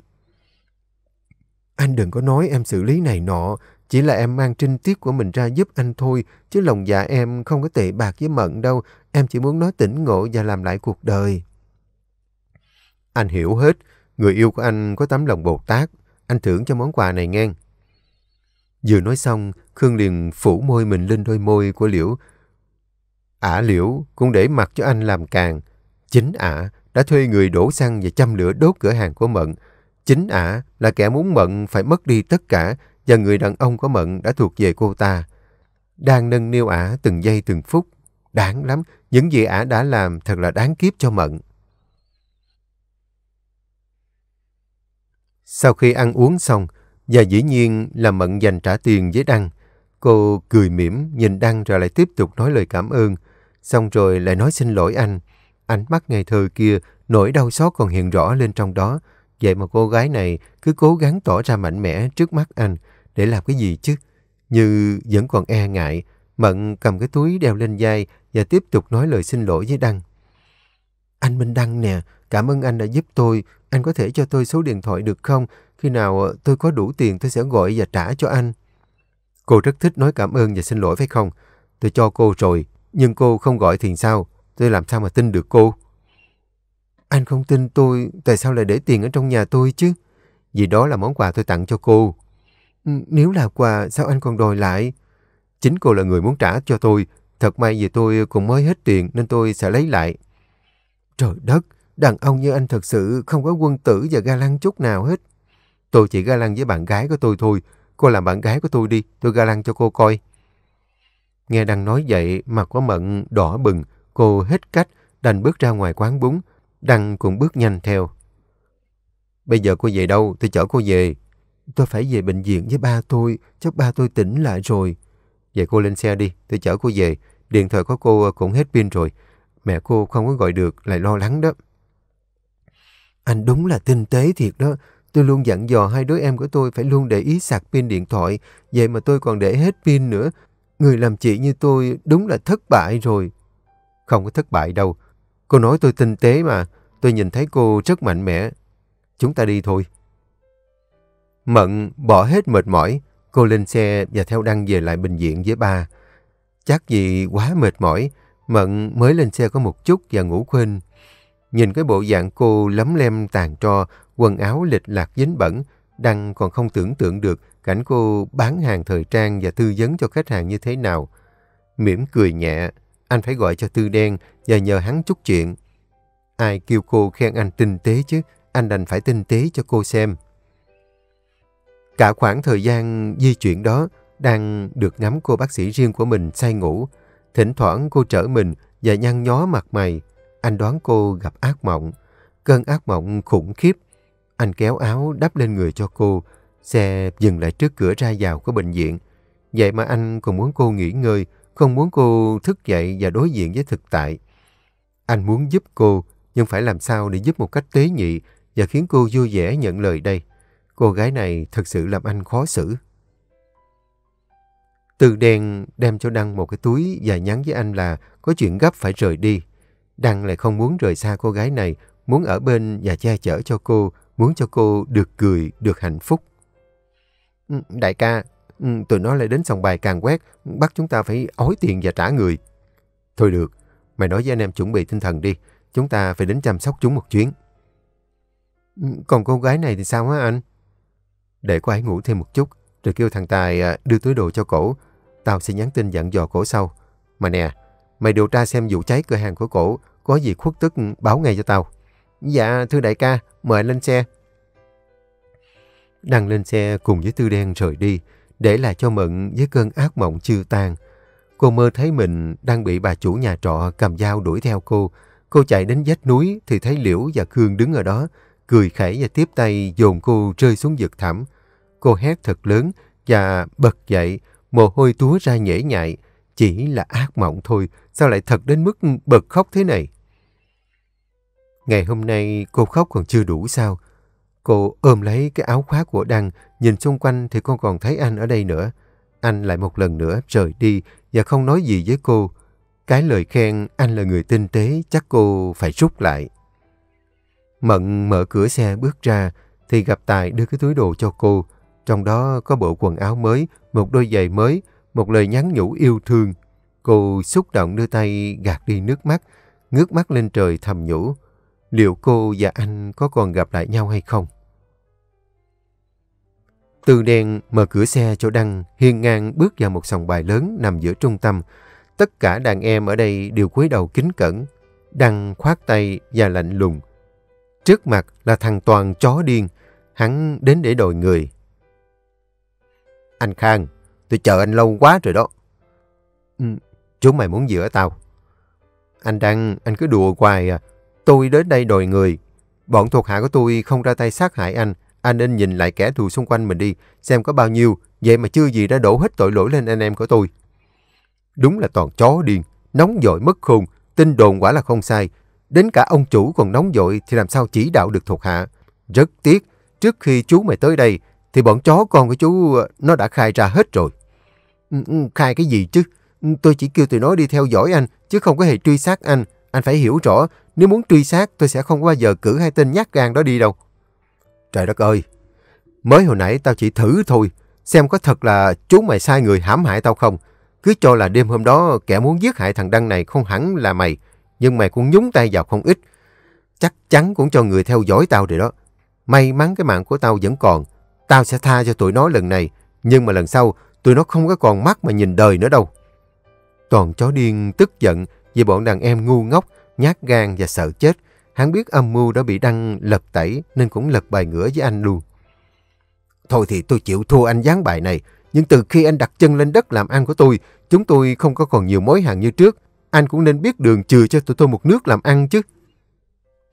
Anh đừng có nói em xử lý này nọ, chỉ là em mang trinh tiết của mình ra giúp anh thôi, chứ lòng dạ em không có tệ bạc với Mận đâu, em chỉ muốn nói tỉnh ngộ và làm lại cuộc đời. Anh hiểu hết, người yêu của anh có tấm lòng Bồ Tát, anh thưởng cho món quà này nghe. Vừa nói xong, Khương liền phủ môi mình lên đôi môi của Liễu, Ả liễu cũng để mặc cho anh làm càng. Chính Ả đã thuê người đổ xăng và châm lửa đốt cửa hàng của Mận. Chính Ả là kẻ muốn Mận phải mất đi tất cả và người đàn ông của Mận đã thuộc về cô ta. Đang nâng niu Ả từng giây từng phút. Đáng lắm, những gì Ả đã làm thật là đáng kiếp cho Mận. Sau khi ăn uống xong, và dĩ nhiên là Mận dành trả tiền với Đăng, Cô cười mỉm, nhìn Đăng rồi lại tiếp tục nói lời cảm ơn. Xong rồi lại nói xin lỗi anh. Ánh mắt ngày thơ kia, nỗi đau xót còn hiện rõ lên trong đó. Vậy mà cô gái này cứ cố gắng tỏ ra mạnh mẽ trước mắt anh. Để làm cái gì chứ? Như vẫn còn e ngại. Mận cầm cái túi đeo lên vai và tiếp tục nói lời xin lỗi với Đăng. Anh Minh Đăng nè, cảm ơn anh đã giúp tôi. Anh có thể cho tôi số điện thoại được không? Khi nào tôi có đủ tiền tôi sẽ gọi và trả cho anh. Cô rất thích nói cảm ơn và xin lỗi phải không? Tôi cho cô rồi, nhưng cô không gọi thì sao? Tôi làm sao mà tin được cô? Anh không tin tôi, tại sao lại để tiền ở trong nhà tôi chứ? Vì đó là món quà tôi tặng cho cô. Ừ, nếu là quà, sao anh còn đòi lại? Chính cô là người muốn trả cho tôi. Thật may vì tôi cũng mới hết tiền nên tôi sẽ lấy lại. Trời đất, đàn ông như anh thật sự không có quân tử và ga lăng chút nào hết. Tôi chỉ ga lăng với bạn gái của tôi thôi, Cô làm bạn gái của tôi đi, tôi ga lăng cho cô coi. Nghe Đăng nói vậy, mặt của Mận đỏ bừng, cô hết cách, đành bước ra ngoài quán bún. Đăng cũng bước nhanh theo. Bây giờ cô về đâu, tôi chở cô về. Tôi phải về bệnh viện với ba tôi, chắc ba tôi tỉnh lại rồi. Vậy cô lên xe đi, tôi chở cô về. Điện thoại của cô cũng hết pin rồi. Mẹ cô không có gọi được, lại lo lắng đó. Anh đúng là tinh tế thiệt đó. Tôi luôn dặn dò hai đứa em của tôi phải luôn để ý sạc pin điện thoại, vậy mà tôi còn để hết pin nữa. Người làm chị như tôi đúng là thất bại rồi. Không có thất bại đâu. Cô nói tôi tinh tế mà, tôi nhìn thấy cô rất mạnh mẽ. Chúng ta đi thôi. Mận bỏ hết mệt mỏi, cô lên xe và theo Đăng về lại bệnh viện với ba. Chắc vì quá mệt mỏi, Mận mới lên xe có một chút và ngủ quên. Nhìn cái bộ dạng cô lấm lem tàn tro, quần áo lịch lạc dính bẩn, Đăng còn không tưởng tượng được cảnh cô bán hàng thời trang và tư vấn cho khách hàng như thế nào. Mỉm cười nhẹ, anh phải gọi cho Tư Đen và nhờ hắn chút chuyện. Ai kêu cô khen anh tinh tế chứ, anh đành phải tinh tế cho cô xem. Cả khoảng thời gian di chuyển đó, đang được ngắm cô bác sĩ riêng của mình say ngủ. Thỉnh thoảng cô trở mình và nhăn nhó mặt mày. Anh đoán cô gặp ác mộng. Cơn ác mộng khủng khiếp anh kéo áo đắp lên người cho cô, xe dừng lại trước cửa ra vào của bệnh viện. Vậy mà anh còn muốn cô nghỉ ngơi, không muốn cô thức dậy và đối diện với thực tại. Anh muốn giúp cô, nhưng phải làm sao để giúp một cách tế nhị và khiến cô vui vẻ nhận lời đây. Cô gái này thật sự làm anh khó xử. Từ đèn đem cho Đăng một cái túi và nhắn với anh là có chuyện gấp phải rời đi. Đăng lại không muốn rời xa cô gái này, muốn ở bên và che chở cho cô, muốn cho cô được cười, được hạnh phúc. Ừ, đại ca, ừ, tụi nó lại đến sòng bài càng quét, bắt chúng ta phải ói tiền và trả người. Thôi được, mày nói với anh em chuẩn bị tinh thần đi, chúng ta phải đến chăm sóc chúng một chuyến. Ừ, còn cô gái này thì sao hả anh? Để cô ấy ngủ thêm một chút, rồi kêu thằng Tài à, đưa túi đồ cho cổ. Tao sẽ nhắn tin dặn dò cổ sau. Mà nè, mày điều tra xem vụ cháy cửa hàng của cổ, có gì khuất tức báo ngay cho tao. Dạ, thưa đại ca, mời anh lên xe. Đăng lên xe cùng với Tư Đen rời đi, để lại cho Mận với cơn ác mộng chưa tan. Cô mơ thấy mình đang bị bà chủ nhà trọ cầm dao đuổi theo cô. Cô chạy đến vách núi thì thấy Liễu và Khương đứng ở đó, cười khẩy và tiếp tay dồn cô rơi xuống vực thẳm. Cô hét thật lớn và bật dậy, mồ hôi túa ra nhễ nhại. Chỉ là ác mộng thôi, sao lại thật đến mức bật khóc thế này? Ngày hôm nay cô khóc còn chưa đủ sao? Cô ôm lấy cái áo khoác của Đăng, nhìn xung quanh thì con còn thấy anh ở đây nữa. Anh lại một lần nữa rời đi và không nói gì với cô. Cái lời khen anh là người tinh tế chắc cô phải rút lại. Mận mở cửa xe bước ra thì gặp Tài đưa cái túi đồ cho cô. Trong đó có bộ quần áo mới, một đôi giày mới, một lời nhắn nhủ yêu thương. Cô xúc động đưa tay gạt đi nước mắt, ngước mắt lên trời thầm nhủ liệu cô và anh có còn gặp lại nhau hay không? Từ đèn mở cửa xe chỗ Đăng, hiên ngang bước vào một sòng bài lớn nằm giữa trung tâm. Tất cả đàn em ở đây đều cúi đầu kính cẩn. Đăng khoát tay và lạnh lùng. Trước mặt là thằng Toàn chó điên. Hắn đến để đòi người. Anh Khang, tôi chờ anh lâu quá rồi đó. Ừ, chúng mày muốn giữa tao. Anh Đăng, anh cứ đùa hoài à. Tôi đến đây đòi người. Bọn thuộc hạ của tôi không ra tay sát hại anh. Anh nên nhìn lại kẻ thù xung quanh mình đi, xem có bao nhiêu. Vậy mà chưa gì đã đổ hết tội lỗi lên anh em của tôi. Đúng là toàn chó điên, nóng dội mất khôn, tin đồn quả là không sai. Đến cả ông chủ còn nóng dội thì làm sao chỉ đạo được thuộc hạ. Rất tiếc, trước khi chú mày tới đây thì bọn chó con của chú ờ, nó đã khai ra hết rồi. Ừ, ừ, khai cái gì chứ? Ừ, tôi chỉ kêu tụi nó đi theo dõi anh, chứ không có hề truy sát anh. Anh phải hiểu rõ, nếu muốn truy sát, tôi sẽ không bao giờ cử hai tên nhát gan đó đi đâu. Trời đất ơi! Mới hồi nãy tao chỉ thử thôi, xem có thật là chú mày sai người hãm hại tao không. Cứ cho là đêm hôm đó kẻ muốn giết hại thằng Đăng này không hẳn là mày, nhưng mày cũng nhúng tay vào không ít. Chắc chắn cũng cho người theo dõi tao rồi đó. May mắn cái mạng của tao vẫn còn. Tao sẽ tha cho tụi nó lần này, nhưng mà lần sau tụi nó không có còn mắt mà nhìn đời nữa đâu. Toàn chó điên tức giận vì bọn đàn em ngu ngốc Nhát gan và sợ chết, hắn biết âm mưu đã bị đăng lật tẩy nên cũng lật bài ngửa với anh luôn. Thôi thì tôi chịu thua anh gián bài này, nhưng từ khi anh đặt chân lên đất làm ăn của tôi, chúng tôi không có còn nhiều mối hàng như trước. Anh cũng nên biết đường chừa cho tụi tôi một nước làm ăn chứ.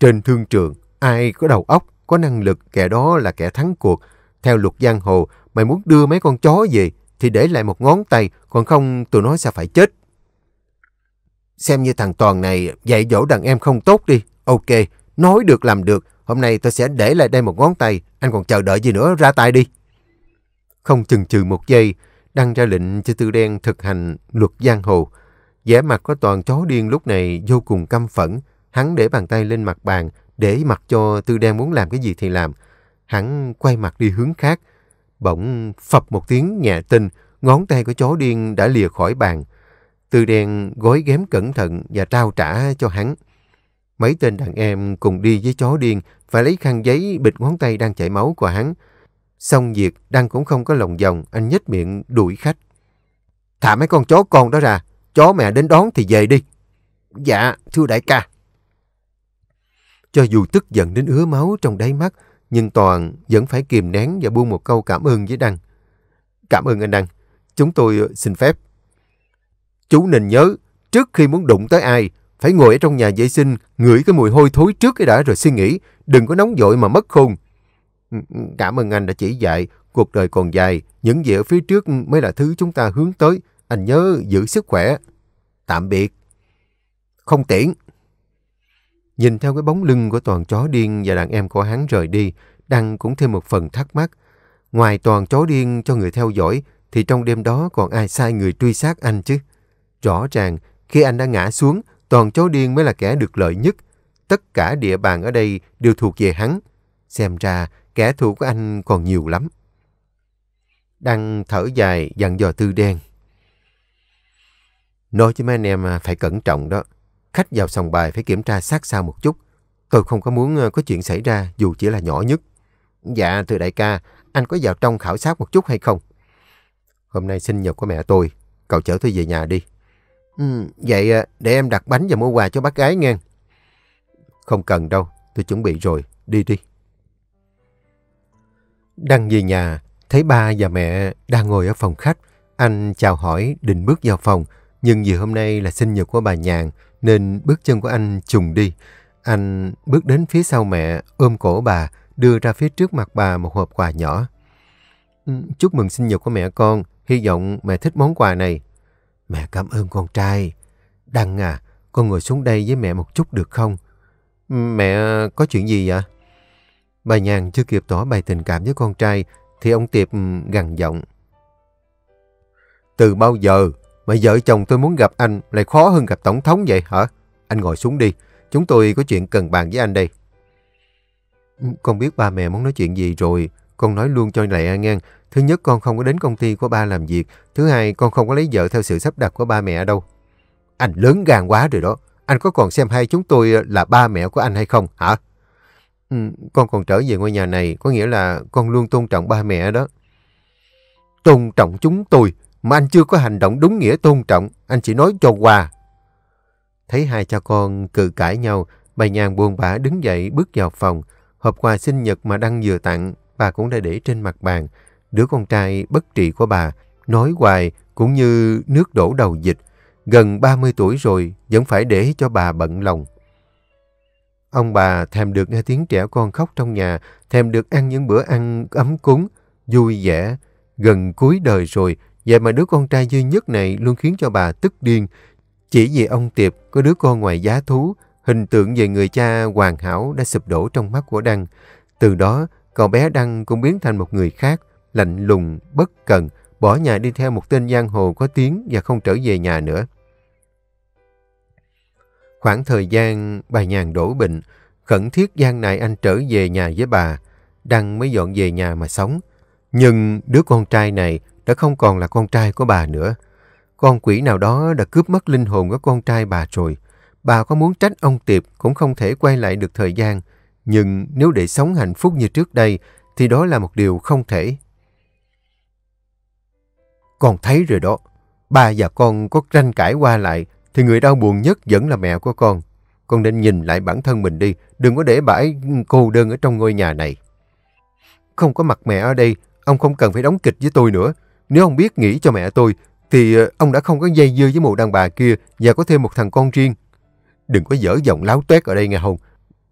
Trên thương trường, ai có đầu óc, có năng lực, kẻ đó là kẻ thắng cuộc. Theo luật giang hồ, mày muốn đưa mấy con chó về thì để lại một ngón tay, còn không tụi nó sẽ phải chết. Xem như thằng Toàn này dạy dỗ đàn em không tốt đi. Ok, nói được làm được. Hôm nay tôi sẽ để lại đây một ngón tay. Anh còn chờ đợi gì nữa, ra tay đi. Không chừng chừ một giây, đăng ra lệnh cho Tư Đen thực hành luật giang hồ. vẻ mặt của Toàn chó điên lúc này vô cùng căm phẫn. Hắn để bàn tay lên mặt bàn, để mặt cho Tư Đen muốn làm cái gì thì làm. Hắn quay mặt đi hướng khác. Bỗng phập một tiếng nhẹ tinh, ngón tay của chó điên đã lìa khỏi bàn. Tư đen gói ghém cẩn thận và trao trả cho hắn. Mấy tên đàn em cùng đi với chó điên và lấy khăn giấy bịt ngón tay đang chảy máu của hắn. Xong việc, Đăng cũng không có lòng vòng, anh nhếch miệng đuổi khách. Thả mấy con chó con đó ra, chó mẹ đến đón thì về đi. Dạ, thưa đại ca. Cho dù tức giận đến ứa máu trong đáy mắt, nhưng Toàn vẫn phải kìm nén và buông một câu cảm ơn với Đăng. Cảm ơn anh Đăng, chúng tôi xin phép Chú nên nhớ, trước khi muốn đụng tới ai, phải ngồi ở trong nhà vệ sinh, ngửi cái mùi hôi thối trước cái đã rồi suy nghĩ, đừng có nóng vội mà mất khôn. Ừ, ừ, cảm ơn anh đã chỉ dạy, cuộc đời còn dài, những gì ở phía trước mới là thứ chúng ta hướng tới. Anh nhớ giữ sức khỏe. Tạm biệt. Không tiễn. Nhìn theo cái bóng lưng của toàn chó điên và đàn em của hắn rời đi, Đăng cũng thêm một phần thắc mắc. Ngoài toàn chó điên cho người theo dõi, thì trong đêm đó còn ai sai người truy sát anh chứ? Rõ ràng, khi anh đã ngã xuống, toàn chó điên mới là kẻ được lợi nhất. Tất cả địa bàn ở đây đều thuộc về hắn. Xem ra, kẻ thù của anh còn nhiều lắm. Đăng thở dài dặn dò tư đen. Nói với mấy anh em à, phải cẩn trọng đó. Khách vào sòng bài phải kiểm tra sát sao một chút. Tôi không có muốn à, có chuyện xảy ra dù chỉ là nhỏ nhất. Dạ, thưa đại ca, anh có vào trong khảo sát một chút hay không? Hôm nay sinh nhật của mẹ tôi, cậu chở tôi về nhà đi. Ừ, vậy à, để em đặt bánh và mua quà cho bác gái nghe. Không cần đâu, tôi chuẩn bị rồi, đi đi. Đăng về nhà, thấy ba và mẹ đang ngồi ở phòng khách. Anh chào hỏi định bước vào phòng, nhưng vì hôm nay là sinh nhật của bà Nhàn nên bước chân của anh trùng đi. Anh bước đến phía sau mẹ, ôm cổ bà, đưa ra phía trước mặt bà một hộp quà nhỏ. Ừ, chúc mừng sinh nhật của mẹ con, hy vọng mẹ thích món quà này, Mẹ cảm ơn con trai. Đăng à, con ngồi xuống đây với mẹ một chút được không? Mẹ có chuyện gì vậy? Bà Nhàn chưa kịp tỏ bày tình cảm với con trai thì ông Tiệp ừ, gằn giọng. Từ bao giờ mà vợ chồng tôi muốn gặp anh lại khó hơn gặp tổng thống vậy hả? Anh ngồi xuống đi, chúng tôi có chuyện cần bàn với anh đây. Ừ, con biết ba mẹ muốn nói chuyện gì rồi, con nói luôn cho lẹ nghe. Thứ nhất con không có đến công ty của ba làm việc. Thứ hai con không có lấy vợ theo sự sắp đặt của ba mẹ đâu. Anh lớn gan quá rồi đó. Anh có còn xem hai chúng tôi ờ, là ba mẹ của anh hay không hả? Ừ, con còn trở về ngôi nhà này có nghĩa là con luôn tôn trọng ba mẹ đó. Tôn trọng chúng tôi mà anh chưa có hành động đúng nghĩa tôn trọng. Anh chỉ nói cho quà. Thấy hai cha con cự cãi nhau, bà nhàn buồn bã đứng dậy bước vào phòng. Hộp quà sinh nhật mà Đăng vừa tặng, bà cũng đã để trên mặt bàn. Đứa con trai bất trị của bà nói hoài cũng như nước đổ đầu dịch. Gần 30 tuổi rồi vẫn phải để cho bà bận lòng. Ông bà thèm được nghe tiếng trẻ con khóc trong nhà, thèm được ăn những bữa ăn ấm cúng, vui vẻ. Gần cuối đời rồi, vậy mà đứa con trai duy nhất này luôn khiến cho bà tức điên. Chỉ vì ông Tiệp có đứa con ngoài giá thú, hình tượng về người cha hoàn hảo đã sụp đổ trong mắt của Đăng. Từ đó, cậu bé Đăng cũng biến thành một người khác, lạnh lùng, bất cần, bỏ nhà đi theo một tên giang hồ có tiếng và không trở về nhà nữa. Khoảng thời gian bà nhàn đổ bệnh, khẩn thiết gian này anh trở về nhà với bà, đang mới dọn về nhà mà sống. Nhưng đứa con trai này đã không còn là con trai của bà nữa. Con quỷ nào đó đã cướp mất linh hồn của con trai bà rồi. Bà có muốn trách ông Tiệp cũng không thể quay lại được thời gian. Nhưng nếu để sống hạnh phúc như trước đây thì đó là một điều không thể. Con thấy rồi đó. Ba và con có tranh cãi qua lại thì người đau buồn nhất vẫn là mẹ của con. Con nên nhìn lại bản thân mình đi. Đừng có để bà ấy cô đơn ở trong ngôi nhà này. Không có mặt mẹ ở đây, ông không cần phải đóng kịch với tôi nữa. Nếu ông biết nghĩ cho mẹ tôi thì ờ, ông đã không có dây dưa với một đàn bà kia và có thêm một thằng con riêng. Đừng có dở giọng láo tuét ở đây nghe không?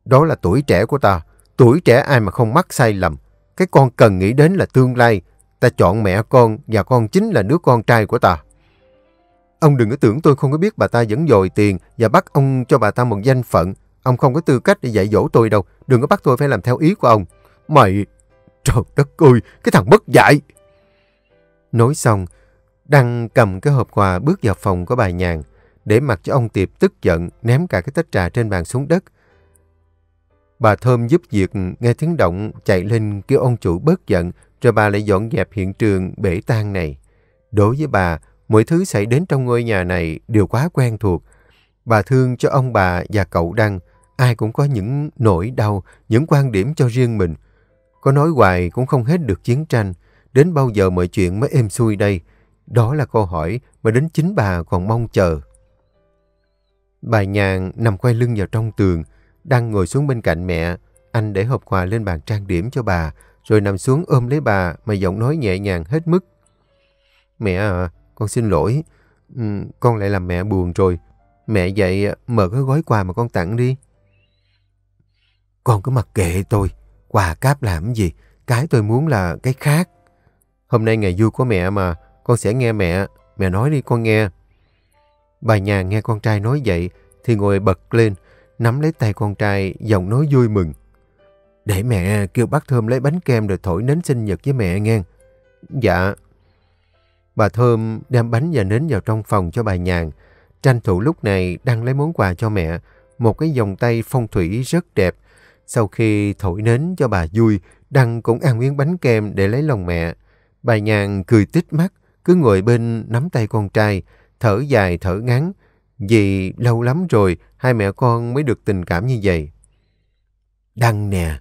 Đó là tuổi trẻ của ta. Tuổi trẻ ai mà không mắc sai lầm. Cái con cần nghĩ đến là tương lai, Ta chọn mẹ con và con chính là đứa con trai của ta. Ông đừng có tưởng tôi không có biết bà ta dẫn dồi tiền và bắt ông cho bà ta một danh phận. Ông không có tư cách để dạy dỗ tôi đâu. Đừng có bắt tôi phải làm theo ý của ông. Mày... Trời đất ơi, cái thằng bất dạy! Nói xong, Đăng cầm cái hộp quà bước vào phòng của bà nhàn để mặc cho ông Tiệp tức giận ném cả cái tách trà trên bàn xuống đất. Bà Thơm giúp việc nghe tiếng động chạy lên kêu ông chủ bớt giận rồi bà lại dọn dẹp hiện trường bể tang này. Đối với bà, mọi thứ xảy đến trong ngôi nhà này đều quá quen thuộc. Bà thương cho ông bà và cậu Đăng, ai cũng có những nỗi đau, những quan điểm cho riêng mình. Có nói hoài cũng không hết được chiến tranh, đến bao giờ mọi chuyện mới êm xuôi đây? Đó là câu hỏi mà đến chính bà còn mong chờ. Bà nhàn nằm quay lưng vào trong tường, đang ngồi xuống bên cạnh mẹ. Anh để hộp quà lên bàn trang điểm cho bà, rồi nằm xuống ôm lấy bà mà giọng nói nhẹ nhàng hết mức. Mẹ à, con xin lỗi, ừ, con lại làm mẹ buồn rồi. Mẹ dậy à, mở cái gói quà mà con tặng đi. Con cứ mặc kệ tôi, quà cáp làm gì, cái tôi muốn là cái khác. Hôm nay ngày vui của mẹ mà, con sẽ nghe mẹ, mẹ nói đi con nghe. Bà nhà nghe con trai nói vậy thì ngồi bật lên, nắm lấy tay con trai, giọng nói vui mừng. Để mẹ kêu bác Thơm lấy bánh kem rồi thổi nến sinh nhật với mẹ nghe. Dạ. Bà Thơm đem bánh và nến vào trong phòng cho bà Nhàn. Tranh thủ lúc này đang lấy món quà cho mẹ. Một cái vòng tay phong thủy rất đẹp. Sau khi thổi nến cho bà vui, Đăng cũng ăn miếng bánh kem để lấy lòng mẹ. Bà Nhàn cười tít mắt, cứ ngồi bên nắm tay con trai, thở dài thở ngắn. Vì lâu lắm rồi hai mẹ con mới được tình cảm như vậy. Đăng nè,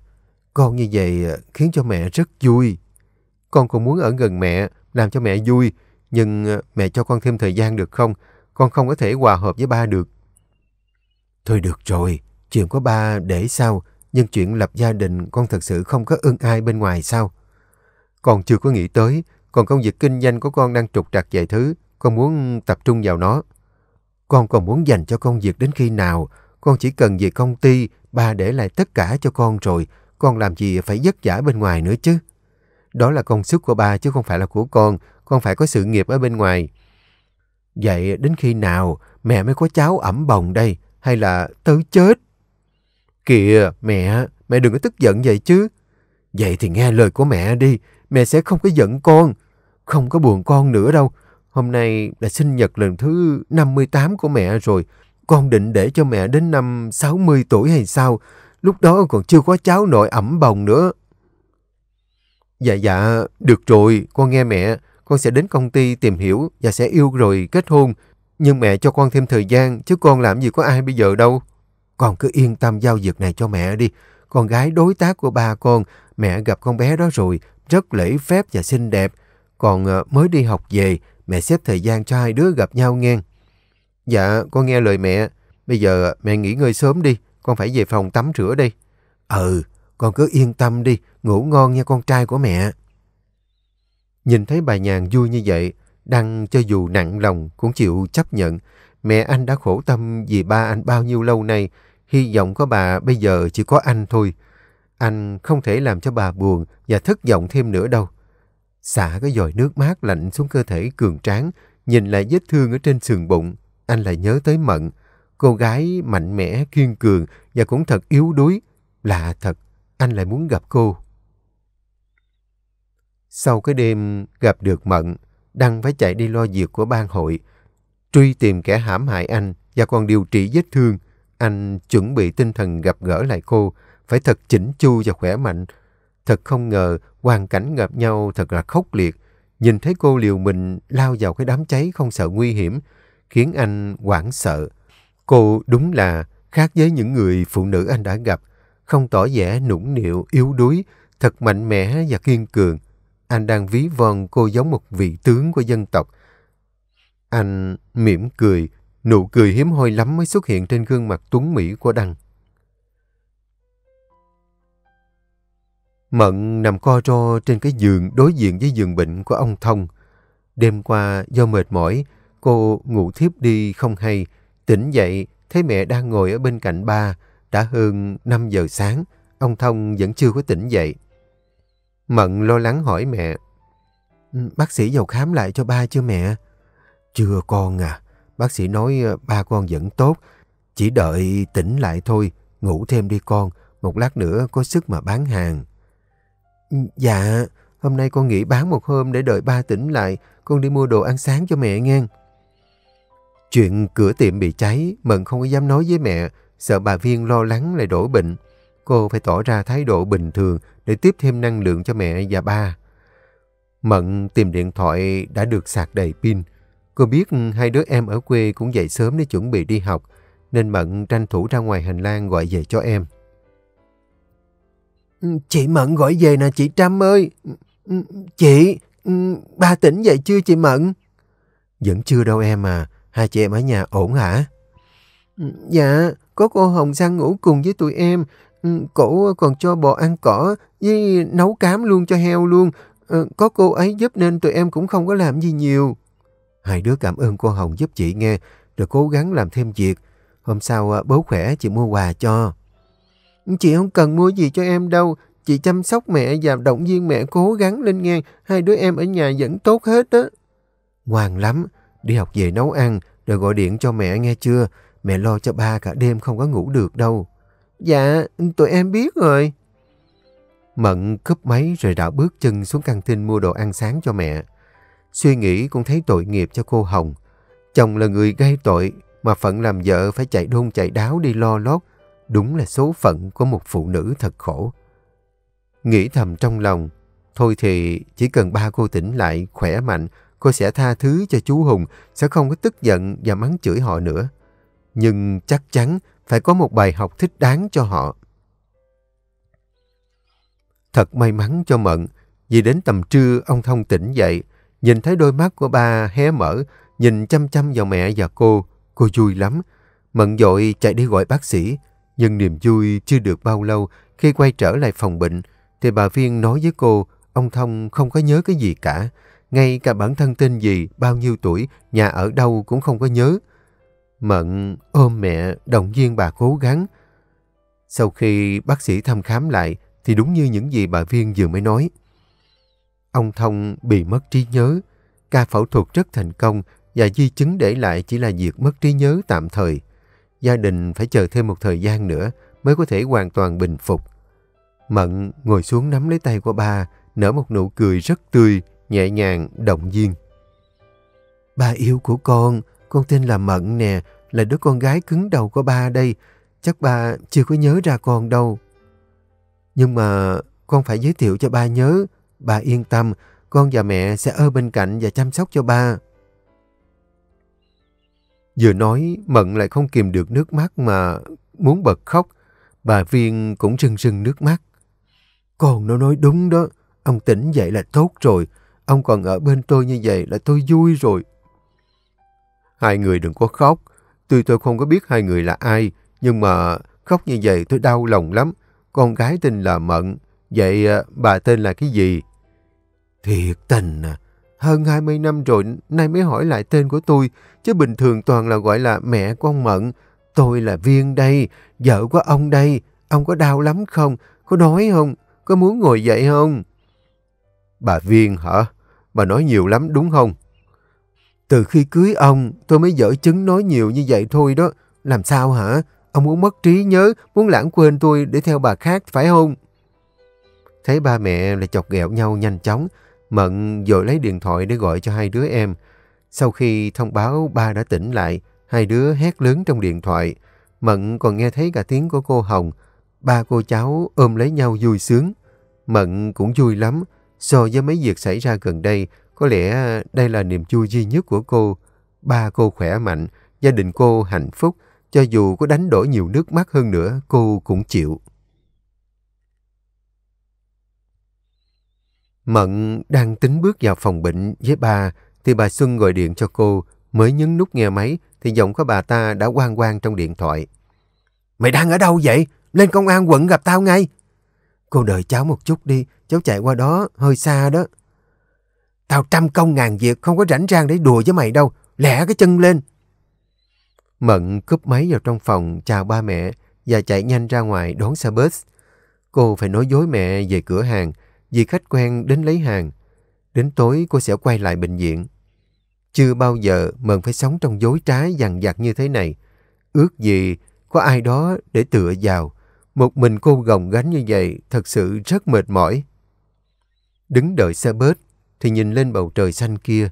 con như vậy à, khiến cho mẹ rất vui. Con cũng muốn ở gần mẹ, làm cho mẹ vui, nhưng à, mẹ cho con thêm thời gian được không? Con không có thể hòa hợp với ba được. Thôi được rồi, chuyện của ba để sau, nhưng chuyện lập gia đình con thật sự không có ưng ai bên ngoài sao? Con chưa có nghĩ tới, còn công việc kinh doanh của con đang trục trặc vài thứ, con muốn tập trung vào nó. Con còn muốn dành cho công việc đến khi nào, con chỉ cần về công ty, ba để lại tất cả cho con rồi, con làm gì phải vất vả bên ngoài nữa chứ. Đó là công sức của ba chứ không phải là của con, con phải có sự nghiệp ở bên ngoài. Vậy đến khi nào mẹ mới có cháu ẩm bồng đây, hay là tới chết? Kìa mẹ, mẹ đừng có tức giận vậy chứ. Vậy thì nghe lời của mẹ đi, mẹ sẽ không có giận con, không có buồn con nữa đâu. Hôm nay là sinh nhật lần thứ 58 của mẹ rồi, con định để cho mẹ đến năm 60 tuổi hay sao? lúc đó còn chưa có cháu nội ẩm bồng nữa. Dạ dạ, được rồi, con nghe mẹ, con sẽ đến công ty tìm hiểu và sẽ yêu rồi kết hôn. Nhưng mẹ cho con thêm thời gian, chứ con làm gì có ai bây giờ đâu. Con cứ yên tâm giao việc này cho mẹ đi. Con gái đối tác của ba con, mẹ gặp con bé đó rồi, rất lễ phép và xinh đẹp. Còn ờ, mới đi học về, mẹ xếp thời gian cho hai đứa gặp nhau nghe. Dạ, con nghe lời mẹ. Bây giờ mẹ nghỉ ngơi sớm đi con phải về phòng tắm rửa đây, Ừ, con cứ yên tâm đi, ngủ ngon nha con trai của mẹ. Nhìn thấy bà nhàn vui như vậy, Đăng cho dù nặng lòng cũng chịu chấp nhận. Mẹ anh đã khổ tâm vì ba anh bao nhiêu lâu nay, hy vọng có bà bây giờ chỉ có anh thôi. Anh không thể làm cho bà buồn và thất vọng thêm nữa đâu. Xả cái dòi nước mát lạnh xuống cơ thể cường tráng, nhìn lại vết thương ở trên sườn bụng, anh lại nhớ tới Mận. Cô gái mạnh mẽ, kiên cường và cũng thật yếu đuối. Lạ thật, anh lại muốn gặp cô. Sau cái đêm gặp được Mận, Đăng phải chạy đi lo việc của ban hội, truy tìm kẻ hãm hại anh và còn điều trị vết thương. Anh chuẩn bị tinh thần gặp gỡ lại cô, phải thật chỉnh chu và khỏe mạnh. Thật không ngờ, hoàn cảnh gặp nhau thật là khốc liệt. Nhìn thấy cô liều mình lao vào cái đám cháy không sợ nguy hiểm, khiến anh hoảng sợ. Cô đúng là khác với những người phụ nữ anh đã gặp, không tỏ vẻ nũng nịu, yếu đuối, thật mạnh mẽ và kiên cường. Anh đang ví von cô giống một vị tướng của dân tộc. Anh mỉm cười, nụ cười hiếm hoi lắm mới xuất hiện trên gương mặt tuấn mỹ của Đăng. Mận nằm co ro trên cái giường đối diện với giường bệnh của ông Thông. Đêm qua do mệt mỏi, cô ngủ thiếp đi không hay, Tỉnh dậy, thấy mẹ đang ngồi ở bên cạnh ba, đã hơn 5 giờ sáng, ông Thông vẫn chưa có tỉnh dậy. Mận lo lắng hỏi mẹ, ừ, Bác sĩ vào khám lại cho ba chưa mẹ? Chưa con à, bác sĩ nói ờ, ba con vẫn tốt, chỉ đợi tỉnh lại thôi, ngủ thêm đi con, một lát nữa có sức mà bán hàng. Ừ, dạ, hôm nay con nghỉ bán một hôm để đợi ba tỉnh lại, con đi mua đồ ăn sáng cho mẹ nghe. Chuyện cửa tiệm bị cháy, Mận không có dám nói với mẹ, sợ bà Viên lo lắng lại đổ bệnh. Cô phải tỏ ra thái độ bình thường để tiếp thêm năng lượng cho mẹ và ba. Mận tìm điện thoại đã được sạc đầy pin. Cô biết hai đứa em ở quê cũng dậy sớm để chuẩn bị đi học, nên Mận tranh thủ ra ngoài hành lang gọi về cho em. Chị Mận gọi về nè chị Trâm ơi. Chị, ba tỉnh dậy chưa chị Mận? Vẫn chưa đâu em à. Hai chị em ở nhà ổn hả? Ừ, dạ, có cô Hồng sang ngủ cùng với tụi em. Ừ, cổ còn cho bò ăn cỏ với nấu cám luôn cho heo luôn. Ừ, có cô ấy giúp nên tụi em cũng không có làm gì nhiều. Hai đứa cảm ơn cô Hồng giúp chị nghe, rồi cố gắng làm thêm việc. Hôm sau à, bố khỏe chị mua quà cho. Chị không cần mua gì cho em đâu. Chị chăm sóc mẹ và động viên mẹ cố gắng lên nghe. Hai đứa em ở nhà vẫn tốt hết đó. Ngoan lắm. Đi học về nấu ăn, rồi gọi điện cho mẹ nghe chưa? Mẹ lo cho ba cả đêm không có ngủ được đâu. Dạ, tụi em biết rồi. Mận cướp máy rồi đảo bước chân xuống căng tin mua đồ ăn sáng cho mẹ. Suy nghĩ cũng thấy tội nghiệp cho cô Hồng. Chồng là người gây tội, mà phận làm vợ phải chạy đôn chạy đáo đi lo lót. Đúng là số phận của một phụ nữ thật khổ. Nghĩ thầm trong lòng, thôi thì chỉ cần ba cô tỉnh lại, khỏe mạnh, Cô sẽ tha thứ cho chú Hùng, sẽ không có tức giận và mắng chửi họ nữa. Nhưng chắc chắn phải có một bài học thích đáng cho họ. Thật may mắn cho Mận, vì đến tầm trưa ông Thông tỉnh dậy, nhìn thấy đôi mắt của ba hé mở, nhìn chăm chăm vào mẹ và cô, cô vui lắm. Mận dội chạy đi gọi bác sĩ, nhưng niềm vui chưa được bao lâu khi quay trở lại phòng bệnh, thì bà Viên nói với cô, ông Thông không có nhớ cái gì cả ngay cả bản thân tên gì, bao nhiêu tuổi, nhà ở đâu cũng không có nhớ. Mận ôm mẹ, động viên bà cố gắng. Sau khi bác sĩ thăm khám lại thì đúng như những gì bà Viên vừa mới nói. Ông Thông bị mất trí nhớ, ca phẫu thuật rất thành công và di chứng để lại chỉ là việc mất trí nhớ tạm thời. Gia đình phải chờ thêm một thời gian nữa mới có thể hoàn toàn bình phục. Mận ngồi xuống nắm lấy tay của bà, nở một nụ cười rất tươi nhẹ nhàng, động viên. Ba yêu của con, con tên là Mận nè, là đứa con gái cứng đầu của ba đây. Chắc ba chưa có nhớ ra con đâu. Nhưng mà con phải giới thiệu cho ba nhớ. Ba yên tâm, con và mẹ sẽ ở bên cạnh và chăm sóc cho ba. Vừa nói, Mận lại không kìm được nước mắt mà muốn bật khóc. Bà Viên cũng rưng rưng nước mắt. Con nó nói đúng đó, ông tỉnh dậy là tốt rồi. Ông còn ở bên tôi như vậy là tôi vui rồi. Hai người đừng có khóc. Tuy tôi không có biết hai người là ai, nhưng mà khóc như vậy tôi đau lòng lắm. Con gái tên là Mận, vậy à, bà tên là cái gì? Thiệt tình à, hơn 20 năm rồi nay mới hỏi lại tên của tôi, chứ bình thường toàn là gọi là mẹ của ông Mận. Tôi là Viên đây, vợ của ông đây, ông có đau lắm không? Có đói không? Có muốn ngồi dậy không? Bà Viên hả? Bà nói nhiều lắm đúng không? Từ khi cưới ông, tôi mới dở chứng nói nhiều như vậy thôi đó. Làm sao hả? Ông muốn mất trí nhớ, muốn lãng quên tôi để theo bà khác, phải không? Thấy ba mẹ lại chọc ghẹo nhau nhanh chóng, Mận rồi lấy điện thoại để gọi cho hai đứa em. Sau khi thông báo ba đã tỉnh lại, hai đứa hét lớn trong điện thoại. Mận còn nghe thấy cả tiếng của cô Hồng. Ba cô cháu ôm lấy nhau vui sướng. Mận cũng vui lắm, So với mấy việc xảy ra gần đây, có lẽ à, đây là niềm vui duy nhất của cô. Ba cô khỏe mạnh, gia đình cô hạnh phúc, cho dù có đánh đổi nhiều nước mắt hơn nữa, cô cũng chịu. Mận đang tính bước vào phòng bệnh với bà, thì bà Xuân gọi điện cho cô, mới nhấn nút nghe máy thì giọng của bà ta đã quang quang trong điện thoại. Mày đang ở đâu vậy? Lên công an quận gặp tao ngay. Cô đợi cháu một chút đi, cháu chạy qua đó hơi xa đó. Tao trăm công ngàn việc không có rảnh rang để đùa với mày đâu, lẻ cái chân lên. Mận cúp máy vào trong phòng chào ba mẹ và chạy nhanh ra ngoài đón xe bus. Cô phải nói dối mẹ về cửa hàng vì khách quen đến lấy hàng. Đến tối cô sẽ quay lại bệnh viện. Chưa bao giờ Mận phải sống trong dối trá dằn vặt như thế này. Ước gì có ai đó để tựa vào. Một mình cô gồng gánh như vậy thật sự rất mệt mỏi. Đứng đợi xe bớt, thì nhìn lên bầu trời xanh kia.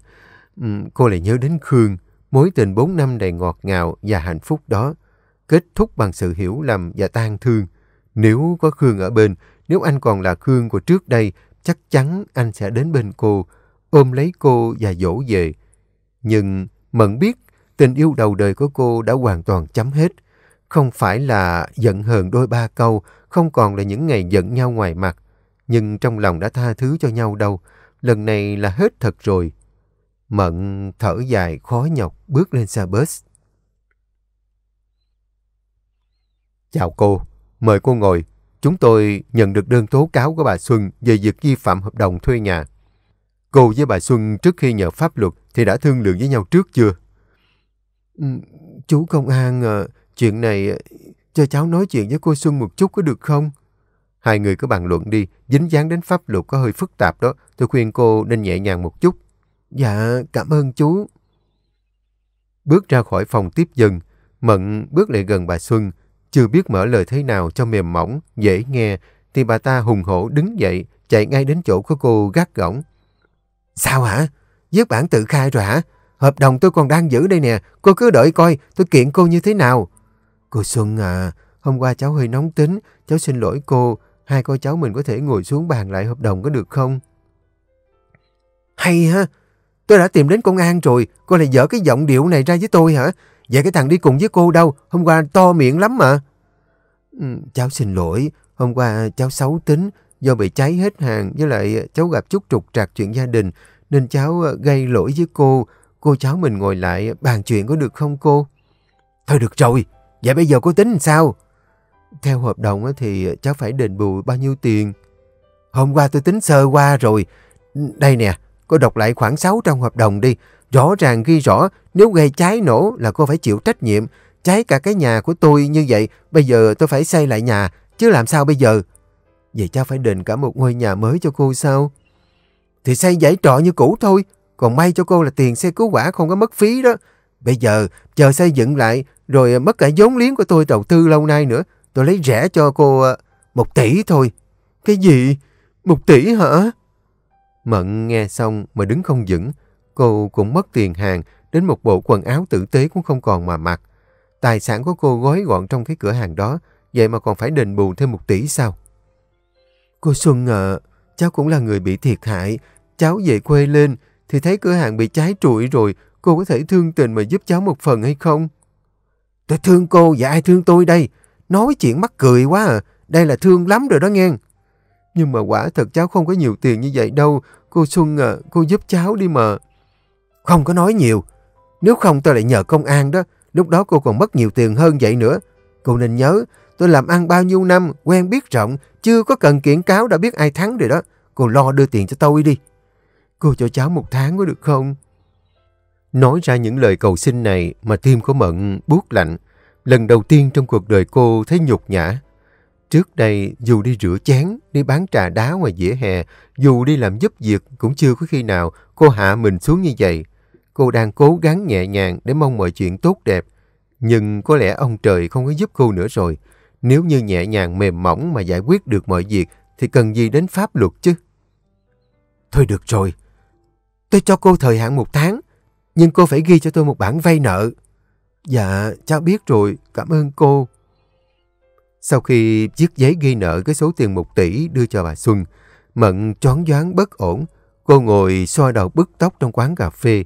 Ừ, cô lại nhớ đến Khương, mối tình 4 năm đầy ngọt ngào và hạnh phúc đó. Kết thúc bằng sự hiểu lầm và tan thương. Nếu có Khương ở bên, nếu anh còn là Khương của trước đây, chắc chắn anh sẽ đến bên cô, ôm lấy cô và dỗ về. Nhưng Mận biết tình yêu đầu đời của cô đã hoàn toàn chấm hết. Không phải là giận hờn đôi ba câu, không còn là những ngày giận nhau ngoài mặt nhưng trong lòng đã tha thứ cho nhau đâu. Lần này là hết thật rồi. Mận thở dài khó nhọc bước lên xe bus. Chào cô, mời cô ngồi. Chúng tôi nhận được đơn tố cáo của bà Xuân về việc vi phạm hợp đồng thuê nhà. Cô với bà Xuân trước khi nhờ pháp luật thì đã thương lượng với nhau trước chưa? Ừ, chú công an, ờ, chuyện này ờ, cho cháu nói chuyện với cô Xuân một chút có được không? Hai người cứ bàn luận đi, dính dáng đến pháp luật có hơi phức tạp đó, tôi khuyên cô nên nhẹ nhàng một chút. Dạ, cảm ơn chú. Bước ra khỏi phòng tiếp dân, Mận bước lại gần bà Xuân, chưa biết mở lời thế nào cho mềm mỏng, dễ nghe, thì bà ta hùng hổ đứng dậy, chạy ngay đến chỗ của cô gắt gỏng. Sao hả? Viết bản tự khai rồi hả? Hợp đồng tôi còn đang giữ đây nè, cô cứ đợi coi tôi kiện cô như thế nào. Cô Xuân à, hôm qua cháu hơi nóng tính, cháu xin lỗi cô, Hai cô cháu mình có thể ngồi xuống bàn lại hợp đồng có được không? Hay ha! Tôi đã tìm đến công an rồi. Cô lại dở cái giọng điệu này ra với tôi hả? Vậy cái thằng đi cùng với cô đâu? Hôm qua to miệng lắm mà. Ừ, cháu xin lỗi. Hôm qua cháu xấu tính. Do bị cháy hết hàng với lại cháu gặp chút trục trặc chuyện gia đình nên cháu ờ, gây lỗi với cô. Cô cháu mình ngồi lại bàn chuyện có được không cô? Thôi được rồi. Vậy bây giờ cô tính sao? Theo hợp đồng thì cháu phải đền bù bao nhiêu tiền? Hôm qua tôi tính sơ qua rồi. Đây nè, cô đọc lại khoảng 6 trong hợp đồng đi. Rõ ràng ghi rõ, nếu gây cháy nổ là cô phải chịu trách nhiệm. Cháy cả cái nhà của tôi như vậy, bây giờ tôi phải xây lại nhà, chứ làm sao bây giờ? Vậy cha phải đền cả một ngôi nhà mới cho cô sao? Thì xây giải trọ như cũ thôi, còn may cho cô là tiền xe cứu hỏa không có mất phí đó. Bây giờ, chờ xây dựng lại, rồi mất cả vốn liếng của tôi đầu tư lâu nay nữa. Tôi lấy rẻ cho cô ờ, một tỷ thôi. Cái gì? Một tỷ hả? Mận nghe xong mà đứng không vững. Cô cũng mất tiền hàng, đến một bộ quần áo tử tế cũng không còn mà mặc. Tài sản của cô gói gọn trong cái cửa hàng đó, vậy mà còn phải đền bù thêm một tỷ sao? Cô Xuân ạ, cháu cũng là người bị thiệt hại. Cháu về quê lên thì thấy cửa hàng bị cháy trụi rồi, cô có thể thương tình mà giúp cháu một phần hay không? Tôi thương cô và ai thương tôi đây? Nói chuyện mắc cười quá à. Đây là thương lắm rồi đó nghe. Nhưng mà quả thật cháu không có nhiều tiền như vậy đâu. Cô Xuân à, cô giúp cháu đi mà. Không có nói nhiều. Nếu không tôi lại nhờ công an đó. Lúc đó cô còn mất nhiều tiền hơn vậy nữa. Cô nên nhớ, tôi làm ăn bao nhiêu năm, quen biết rộng, chưa có cần kiện cáo đã biết ai thắng rồi đó. Cô lo đưa tiền cho tôi đi. Cô cho cháu một tháng có được không? Nói ra những lời cầu xin này mà tim của Mận buốt lạnh. Lần đầu tiên trong cuộc đời cô thấy nhục nhã. Trước đây, dù đi rửa chén, đi bán trà đá ngoài vỉa hè, dù đi làm giúp việc cũng chưa có khi nào cô hạ mình xuống như vậy. Cô đang cố gắng nhẹ nhàng để mong mọi chuyện tốt đẹp. Nhưng có lẽ ông trời không có giúp cô nữa rồi. Nếu như nhẹ nhàng mềm mỏng mà giải quyết được mọi việc thì cần gì đến pháp luật chứ? Thôi được rồi. Tôi cho cô thời hạn một tháng, nhưng cô phải ghi cho tôi một bản vay nợ. Dạ, cháu biết rồi, cảm ơn cô. Sau khi chiếc giấy ghi nợ cái số tiền 1 tỷ đưa cho bà Xuân, Mận choáng váng bất ổn. Cô ngồi xoa đầu bức tóc trong quán cà phê,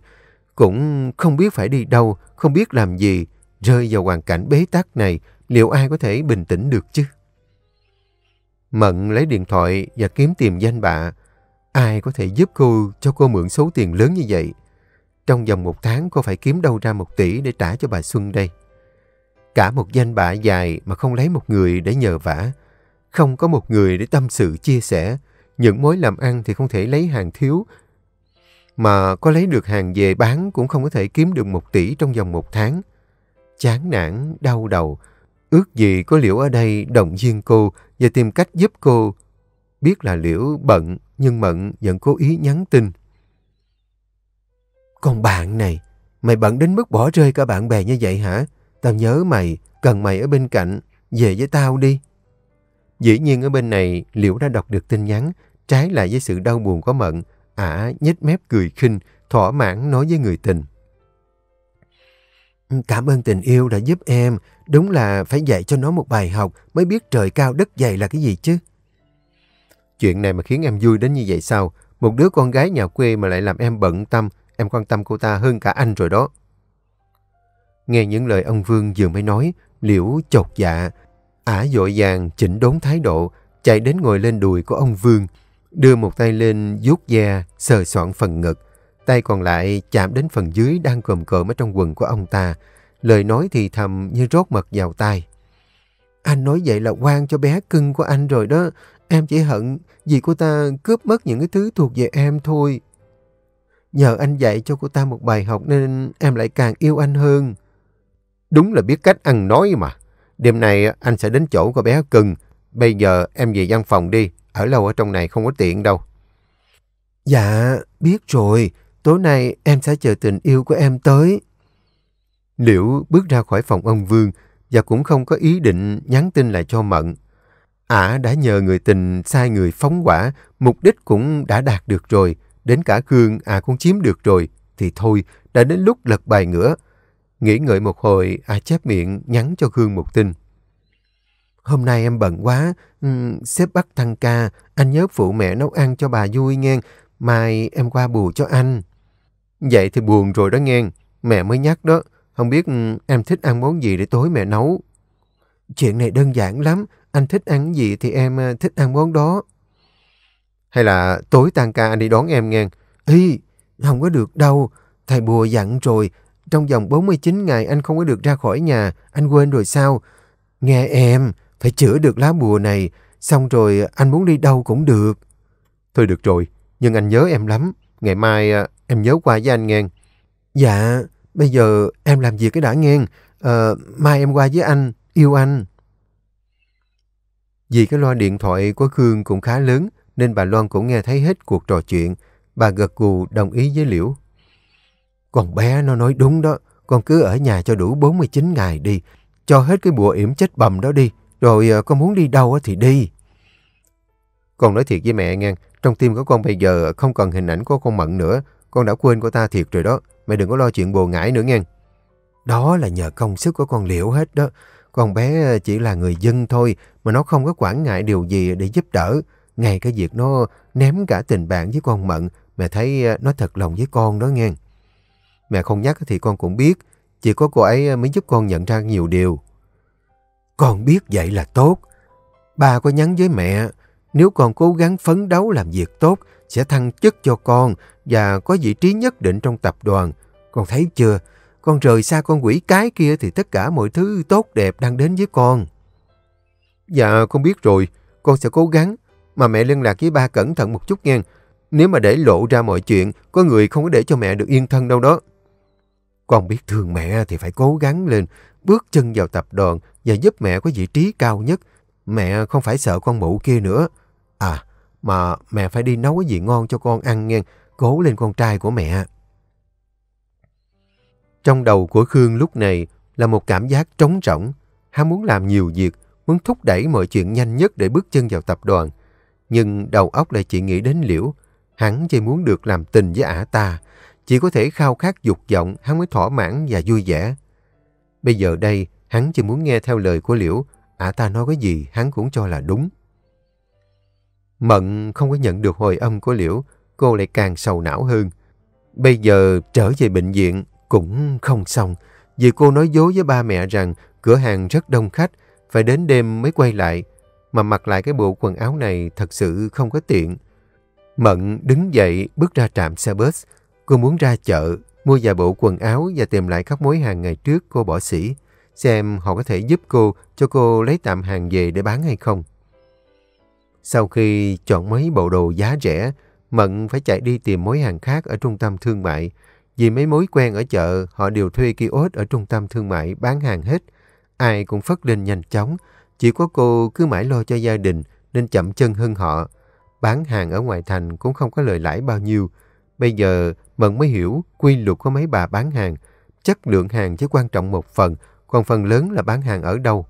cũng không biết phải đi đâu, không biết làm gì. Rơi vào hoàn cảnh bế tắc này, liệu ai có thể bình tĩnh được chứ? Mận lấy điện thoại và kiếm tìm danh bạ. Ai có thể giúp cô cho cô mượn số tiền lớn như vậy? Trong vòng một tháng cô phải kiếm đâu ra một tỷ để trả cho bà Xuân đây. Cả một danh bạ dài mà không lấy một người để nhờ vả. Không có một người để tâm sự chia sẻ. Những mối làm ăn thì không thể lấy hàng thiếu. Mà có lấy được hàng về bán cũng không có thể kiếm được một tỷ trong vòng một tháng. Chán nản, đau đầu. Ước gì có Liễu ở đây động viên cô và tìm cách giúp cô. Biết là Liễu bận nhưng Mận vẫn cố ý nhắn tin. Con bạn này, mày bận đến mức bỏ rơi cả bạn bè như vậy hả? Tao nhớ mày, cần mày ở bên cạnh, về với tao đi. Dĩ nhiên ở bên này, Liễu đã đọc được tin nhắn, trái lại với sự đau buồn của Mận, ả à, nhếch mép cười khinh, thỏa mãn nói với người tình. Ừ, cảm ơn tình yêu đã giúp em, đúng là phải dạy cho nó một bài học mới biết trời cao đất dày là cái gì chứ. Chuyện này mà khiến em vui đến như vậy sao? Một đứa con gái nhà quê mà lại làm em bận tâm, em quan tâm cô ta hơn cả anh rồi đó. Nghe những lời ông Vương vừa mới nói, Liễu chột dạ, ả dội vàng chỉnh đốn thái độ, chạy đến ngồi lên đùi của ông Vương, đưa một tay lên vuốt da, sờ soạn phần ngực, tay còn lại chạm đến phần dưới đang cồm cộm ở trong quần của ông ta, lời nói thì thầm như rót mật vào tai. Anh nói vậy là quan cho bé cưng của anh rồi đó, em chỉ hận vì cô ta cướp mất những cái thứ thuộc về em thôi. Nhờ anh dạy cho cô ta một bài học nên em lại càng yêu anh hơn. Đúng là biết cách ăn nói mà. Đêm nay anh sẽ đến chỗ cô bé Cưng. Bây giờ em về văn phòng đi. Ở lâu ở trong này không có tiện đâu. Dạ, biết rồi. Tối nay em sẽ chờ tình yêu của em tới. Liễu bước ra khỏi phòng ông Vương và cũng không có ý định nhắn tin lại cho Mận. Ả đã nhờ người tình sai người phóng quả, mục đích cũng đã đạt được rồi. Đến cả Khương à cũng chiếm được rồi, thì thôi, đã đến lúc lật bài ngửa. Nghĩ ngợi một hồi, à chép miệng nhắn cho Khương một tin. Hôm nay em bận quá, uhm, sếp bắt thăng ca, anh nhớ phụ mẹ nấu ăn cho bà vui nghe, mai em qua bù cho anh. Vậy thì buồn rồi đó nghe, mẹ mới nhắc đó, không biết em thích ăn món gì để tối mẹ nấu. Chuyện này đơn giản lắm, anh thích ăn gì thì em à, thích ăn món đó. Hay là tối tan ca anh đi đón em nghe. Ý, không có được đâu. Thầy bùa dặn rồi. Trong vòng 49 ngày anh không có được ra khỏi nhà. Anh quên rồi sao? Nghe em, phải chữa được lá bùa này. Xong rồi anh muốn đi đâu cũng được. Thôi được rồi, nhưng anh nhớ em lắm. Ngày mai à, em nhớ qua với anh nghe. Dạ, bây giờ em làm việc cái đã nghe. À, mai em qua với anh, yêu anh. Vì cái loa điện thoại của Khương cũng khá lớn, nên bà Loan cũng nghe thấy hết cuộc trò chuyện. Bà gật gù đồng ý với Liễu. Con bé nó nói đúng đó, con cứ ở nhà cho đủ 49 ngày đi, cho hết cái bùa yểm chết bầm đó đi, rồi ờ, con muốn đi đâu thì đi. Con nói thiệt với mẹ nghe, trong tim của con bây giờ không cần hình ảnh của con Mận nữa, con đã quên của ta thiệt rồi đó, mẹ đừng có lo chuyện bồ ngải nữa nghe. Đó là nhờ công sức của con Liễu hết đó, con bé chỉ là người dân thôi mà nó không có quản ngại điều gì để giúp đỡ. Ngay cái việc nó ném cả tình bạn với con Mận, mẹ thấy ờ, nó thật lòng với con đó nghe. Mẹ không nhắc thì con cũng biết, chỉ có cô ấy ờ, mới giúp con nhận ra nhiều điều. Con biết vậy là tốt. Bà có nhắn với mẹ, nếu con cố gắng phấn đấu làm việc tốt, sẽ thăng chức cho con và có vị trí nhất định trong tập đoàn. Con thấy chưa, con rời xa con quỷ cái kia thì tất cả mọi thứ tốt đẹp đang đến với con. Dạ, con biết rồi, con sẽ cố gắng. Mà mẹ liên lạc với ba cẩn thận một chút nghe. Nếu mà để lộ ra mọi chuyện, có người không có để cho mẹ được yên thân đâu đó. Con biết thương mẹ thì phải cố gắng lên, bước chân vào tập đoàn và giúp mẹ có vị trí cao nhất. Mẹ không phải sợ con mụ kia nữa. À, mà mẹ phải đi nấu cái gì ngon cho con ăn nghe, cố lên con trai của mẹ. Trong đầu của Khương lúc này là một cảm giác trống rỗng, ham muốn làm nhiều việc, muốn thúc đẩy mọi chuyện nhanh nhất để bước chân vào tập đoàn. Nhưng đầu óc lại chỉ nghĩ đến liễu. Hắn chỉ muốn được làm tình với ả ta. Chỉ có thể khao khát dục vọng hắn mới thỏa mãn và vui vẻ. Bây giờ đây, hắn chỉ muốn nghe theo lời của liễu. Ả ta nói cái gì hắn cũng cho là đúng. Mận không có nhận được hồi âm của liễu. Cô lại càng sầu não hơn. Bây giờ trở về bệnh viện cũng không xong. Vì cô nói dối với ba mẹ rằng cửa hàng rất đông khách, phải đến đêm mới quay lại mà mặc lại cái bộ quần áo này thật sự không có tiện. Mận đứng dậy bước ra trạm xe bus. Cô muốn ra chợ, mua vài bộ quần áo và tìm lại các mối hàng ngày trước cô bỏ sĩ xem họ có thể giúp cô cho cô lấy tạm hàng về để bán hay không. Sau khi chọn mấy bộ đồ giá rẻ, Mận phải chạy đi tìm mối hàng khác ở trung tâm thương mại. Vì mấy mối quen ở chợ, họ đều thuê kiosk ở trung tâm thương mại bán hàng hết. Ai cũng phất lên nhanh chóng, chỉ có cô cứ mãi lo cho gia đình nên chậm chân hơn họ. Bán hàng ở ngoài thành cũng không có lời lãi bao nhiêu. Bây giờ Mận mới hiểu quy luật của mấy bà bán hàng. Chất lượng hàng chỉ quan trọng một phần, còn phần lớn là bán hàng ở đâu.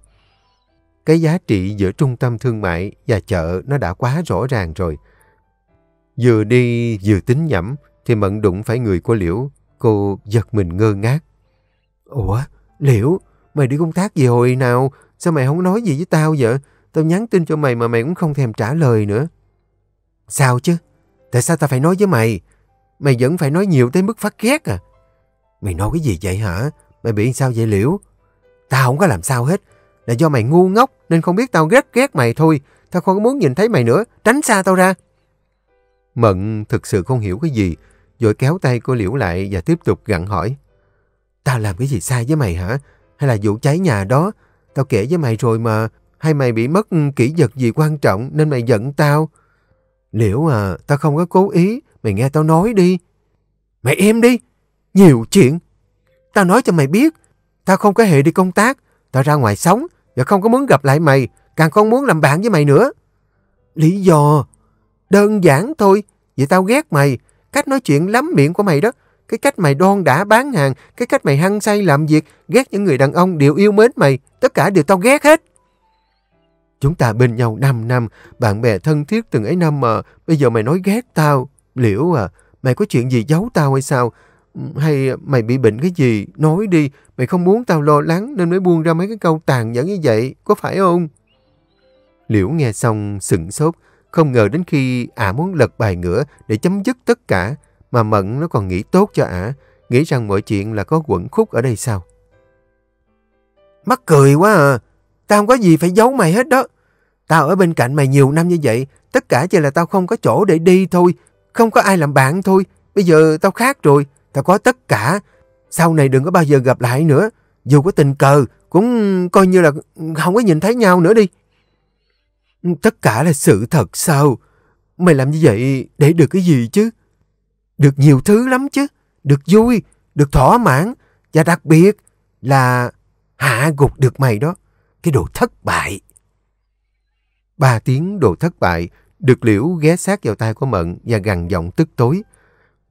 Cái giá trị giữa trung tâm thương mại và chợ nó đã quá rõ ràng rồi. Vừa đi vừa tính nhẩm thì Mận đụng phải người của Liễu. Cô giật mình ngơ ngác. Ủa, Liễu, mày đi công tác gì hồi nào? Sao mày không nói gì với tao vậy? Tao nhắn tin cho mày mà mày cũng không thèm trả lời nữa. Sao chứ? Tại sao tao phải nói với mày? Mày vẫn phải nói nhiều tới mức phát ghét à? Mày nói cái gì vậy hả? Mày bị sao vậy liễu? Tao không có làm sao hết. Là do mày ngu ngốc nên không biết tao ghét ghét mày thôi. Tao không muốn nhìn thấy mày nữa. Tránh xa tao ra. Mận thực sự không hiểu cái gì. Rồi kéo tay cô Liễu lại và tiếp tục gặn hỏi. Tao làm cái gì sai với mày hả? Hay là vụ cháy nhà đó Tao kể với mày rồi mà, hay mày bị mất kỹ vật gì quan trọng nên mày giận tao? Liễu à, tao không có cố ý, mày nghe tao nói đi. Mày im đi, nhiều chuyện. Tao nói cho mày biết, tao không có hề đi công tác, tao ra ngoài sống và không có muốn gặp lại mày, càng không muốn làm bạn với mày nữa. Lý do? Đơn giản thôi, vì tao ghét mày, cách nói chuyện lắm miệng của mày đó, cái cách mày đoan đã bán hàng, cái cách mày hăng say làm việc, ghét những người đàn ông đều yêu mến mày, tất cả đều tao ghét hết. Chúng ta bên nhau 5 năm, bạn bè thân thiết từng ấy năm mà, bây giờ mày nói ghét tao. Liễu à, mày có chuyện gì giấu tao hay sao? Hay mày bị bệnh cái gì? Nói đi, mày không muốn tao lo lắng nên mới buông ra mấy cái câu tàn nhẫn như vậy, có phải không? Liễu nghe xong sững sốt, không ngờ đến khi ả à muốn lật bài ngửa để chấm dứt tất cả. Mà Mận nó còn nghĩ tốt cho ả, nghĩ rằng mọi chuyện là có quẩn khúc ở đây sao? Mắc cười quá à, tao không có gì phải giấu mày hết đó. Tao ở bên cạnh mày nhiều năm như vậy, tất cả chỉ là tao không có chỗ để đi thôi, không có ai làm bạn thôi. Bây giờ tao khác rồi, tao có tất cả. Sau này đừng có bao giờ gặp lại nữa, dù có tình cờ cũng coi như là không có nhìn thấy nhau nữa đi. Tất cả là sự thật sao? Mày làm như vậy để được cái gì chứ? được nhiều thứ lắm chứ. Được vui, được thỏa mãn và đặc biệt là hạ gục được mày đó. Cái đồ thất bại. Ba tiếng đồ thất bại được Liễu ghé sát vào tai của Mận và gằn giọng tức tối.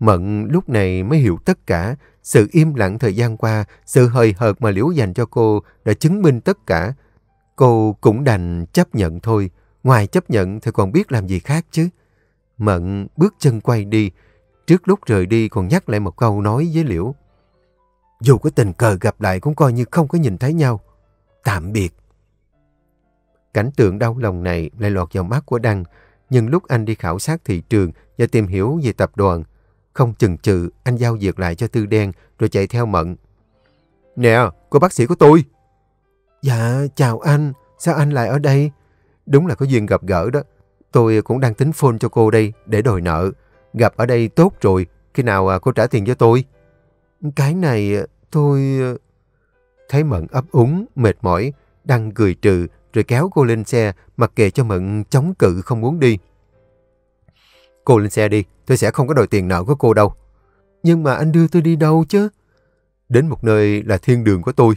Mận lúc này mới hiểu tất cả. Sự im lặng thời gian qua, sự hời hợt mà Liễu dành cho cô đã chứng minh tất cả. Cô cũng đành chấp nhận thôi. Ngoài chấp nhận thì còn biết làm gì khác chứ. Mận bước chân quay đi. Trước lúc rời đi còn nhắc lại một câu nói với Liễu. Dù có tình cờ gặp lại cũng coi như không có nhìn thấy nhau. Tạm biệt. Cảnh tượng đau lòng này lại lọt vào mắt của Đăng, nhưng lúc anh đi khảo sát thị trường và tìm hiểu về tập đoàn, không chừng chừ anh giao việc lại cho Tư Đen rồi chạy theo Mận. Nè, cô bác sĩ của tôi. Dạ, chào anh. Sao anh lại ở đây? Đúng là có duyên gặp gỡ đó. Tôi cũng đang tính phone cho cô đây để đòi nợ. Gặp ở đây tốt rồi, khi nào à, cô trả tiền cho tôi? Cái này à, tôi... À, thấy Mận ấp úng, mệt mỏi, đang cười trừ rồi kéo cô lên xe mặc kệ cho Mận chống cự không muốn đi. Cô lên xe đi, tôi sẽ không có đòi tiền nợ của cô đâu. Nhưng mà anh đưa tôi đi đâu chứ? Đến một nơi là thiên đường của tôi.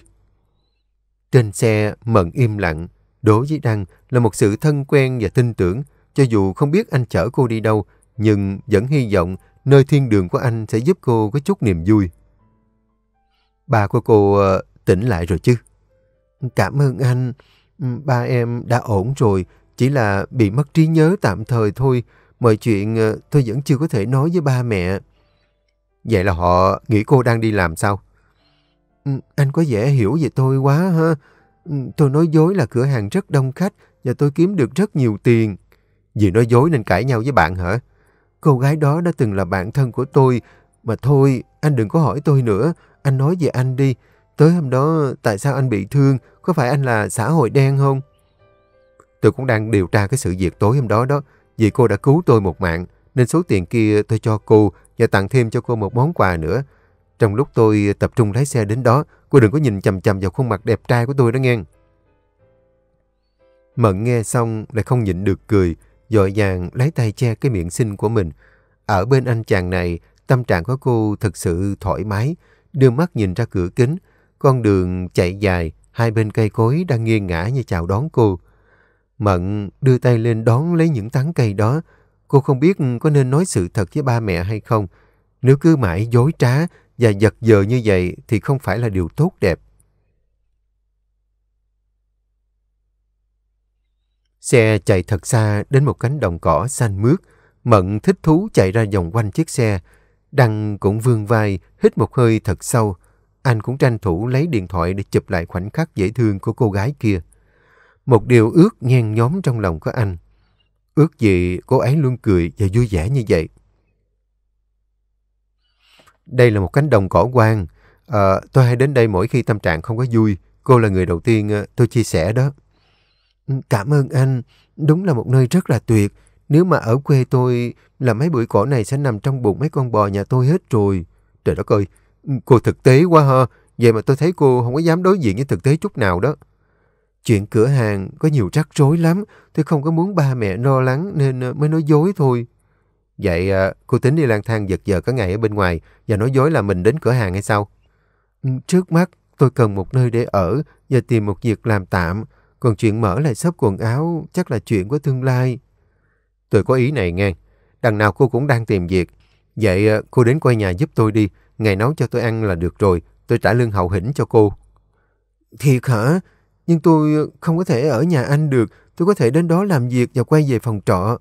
Trên xe, Mận im lặng. Đối với Đăng là một sự thân quen và tin tưởng. Cho dù không biết anh chở cô đi đâu, nhưng vẫn hy vọng nơi thiên đường của anh sẽ giúp cô có chút niềm vui. Ba của cô ờ, tỉnh lại rồi chứ? Cảm ơn anh. Ba em đã ổn rồi, chỉ là bị mất trí nhớ tạm thời thôi. Mọi chuyện ờ, tôi vẫn chưa có thể nói với ba mẹ. Vậy là họ nghĩ cô đang đi làm sao? Ừ, anh có vẻ hiểu về tôi quá ha. Ừ, tôi nói dối là cửa hàng rất đông khách và tôi kiếm được rất nhiều tiền. Vì nói dối nên cãi nhau với bạn hả? Cô gái đó đã từng là bạn thân của tôi. Mà thôi, anh đừng có hỏi tôi nữa. Anh nói về anh đi. Tới hôm đó, tại sao anh bị thương? Có phải anh là xã hội đen không? Tôi cũng đang điều tra cái sự việc tối hôm đó đó. Vì cô đã cứu tôi một mạng, nên số tiền kia tôi cho cô và tặng thêm cho cô một món quà nữa. Trong lúc tôi tập trung lái xe đến đó, cô đừng có nhìn chầm chầm vào khuôn mặt đẹp trai của tôi đó nghe. Mận nghe xong lại không nhịn được cười dội vàng lấy tay che cái miệng xinh của mình. Ở bên anh chàng này, tâm trạng của cô thật sự thoải mái, đưa mắt nhìn ra cửa kính, con đường chạy dài, hai bên cây cối đang nghiêng ngã như chào đón cô. Mận đưa tay lên đón lấy những tán cây đó, cô không biết có nên nói sự thật với ba mẹ hay không. Nếu cứ mãi dối trá và giật giờ như vậy thì không phải là điều tốt đẹp. Xe chạy thật xa đến một cánh đồng cỏ xanh mướt. Mận thích thú chạy ra vòng quanh chiếc xe. Đăng cũng vươn vai, hít một hơi thật sâu. Anh cũng tranh thủ lấy điện thoại để chụp lại khoảnh khắc dễ thương của cô gái kia. Một điều ước nhen nhóm trong lòng của anh. Ước gì cô ấy luôn cười và vui vẻ như vậy. Đây là một cánh đồng cỏ quang. À, ờ, tôi hay đến đây mỗi khi tâm trạng không có vui. Cô là người đầu tiên ờ, tôi chia sẻ đó. Ừ, cảm ơn anh, đúng là một nơi rất là tuyệt. Nếu mà ở quê tôi là mấy bụi cỏ này sẽ nằm trong bụng mấy con bò nhà tôi hết rồi. Trời đất ơi, ừ, cô thực tế quá ha. Vậy mà tôi thấy cô không có dám đối diện với thực tế chút nào đó. Chuyện cửa hàng có nhiều rắc rối lắm. Tôi không có muốn ba mẹ lo lắng nên ờ, mới nói dối thôi. Vậy ờ, cô tính đi lang thang giật giờ cả ngày ở bên ngoài và nói dối là mình đến cửa hàng hay sao? Ừ, trước mắt tôi cần một nơi để ở và tìm một việc làm tạm. Còn chuyện mở lại shop quần áo chắc là chuyện của tương lai. Tôi có ý này nghe. Đằng nào cô cũng đang tìm việc. Vậy ờ, cô đến quay nhà giúp tôi đi. Ngày nấu cho tôi ăn là được rồi. Tôi trả lương hậu hĩnh cho cô. Thiệt hả? Nhưng tôi không có thể ở nhà anh được. Tôi có thể đến đó làm việc và quay về phòng trọ.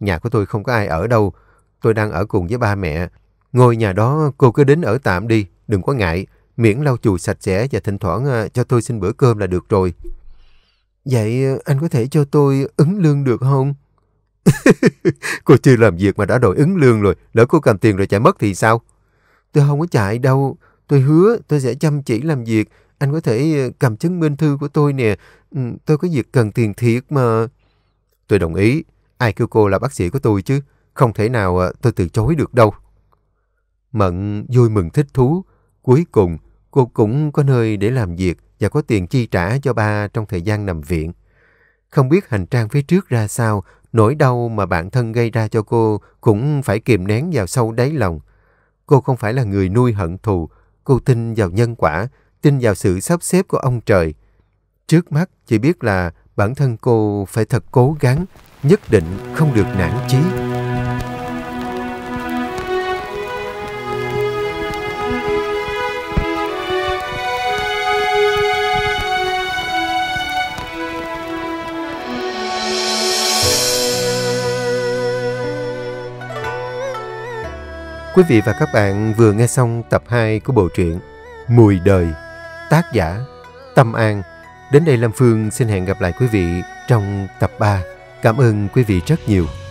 Nhà của tôi không có ai ở đâu. Tôi đang ở cùng với ba mẹ. Ngôi nhà đó cô cứ đến ở tạm đi. Đừng có ngại. Miễn lau chùi sạch sẽ và thỉnh thoảng ờ, cho tôi xin bữa cơm là được rồi. Vậy ờ, anh có thể cho tôi ứng lương được không? cô chưa làm việc mà đã đòi ứng lương rồi, lỡ cô cầm tiền rồi chạy mất thì sao? Tôi không có chạy đâu, tôi hứa tôi sẽ chăm chỉ làm việc, anh có thể ờ, cầm chứng minh thư của tôi nè, ừ, tôi có việc cần tiền thiệt mà. Tôi đồng ý, ai kêu cô là bác sĩ của tôi chứ, không thể nào ờ, tôi từ chối được đâu. Mận vui mừng thích thú, cuối cùng cô cũng có nơi để làm việc, và có tiền chi trả cho ba trong thời gian nằm viện. Không biết hành trang phía trước ra sao, nỗi đau mà bản thân gây ra cho cô cũng phải kìm nén vào sâu đáy lòng. Cô không phải là người nuôi hận thù, cô tin vào nhân quả, tin vào sự sắp xếp của ông trời. Trước mắt chỉ biết là bản thân cô phải thật cố gắng, nhất định không được nản chí. Quý vị và các bạn vừa nghe xong tập 2 của bộ truyện Mùi đời, tác giả Tâm An. Đến đây Lâm Phương xin hẹn gặp lại quý vị trong tập 3. Cảm ơn quý vị rất nhiều.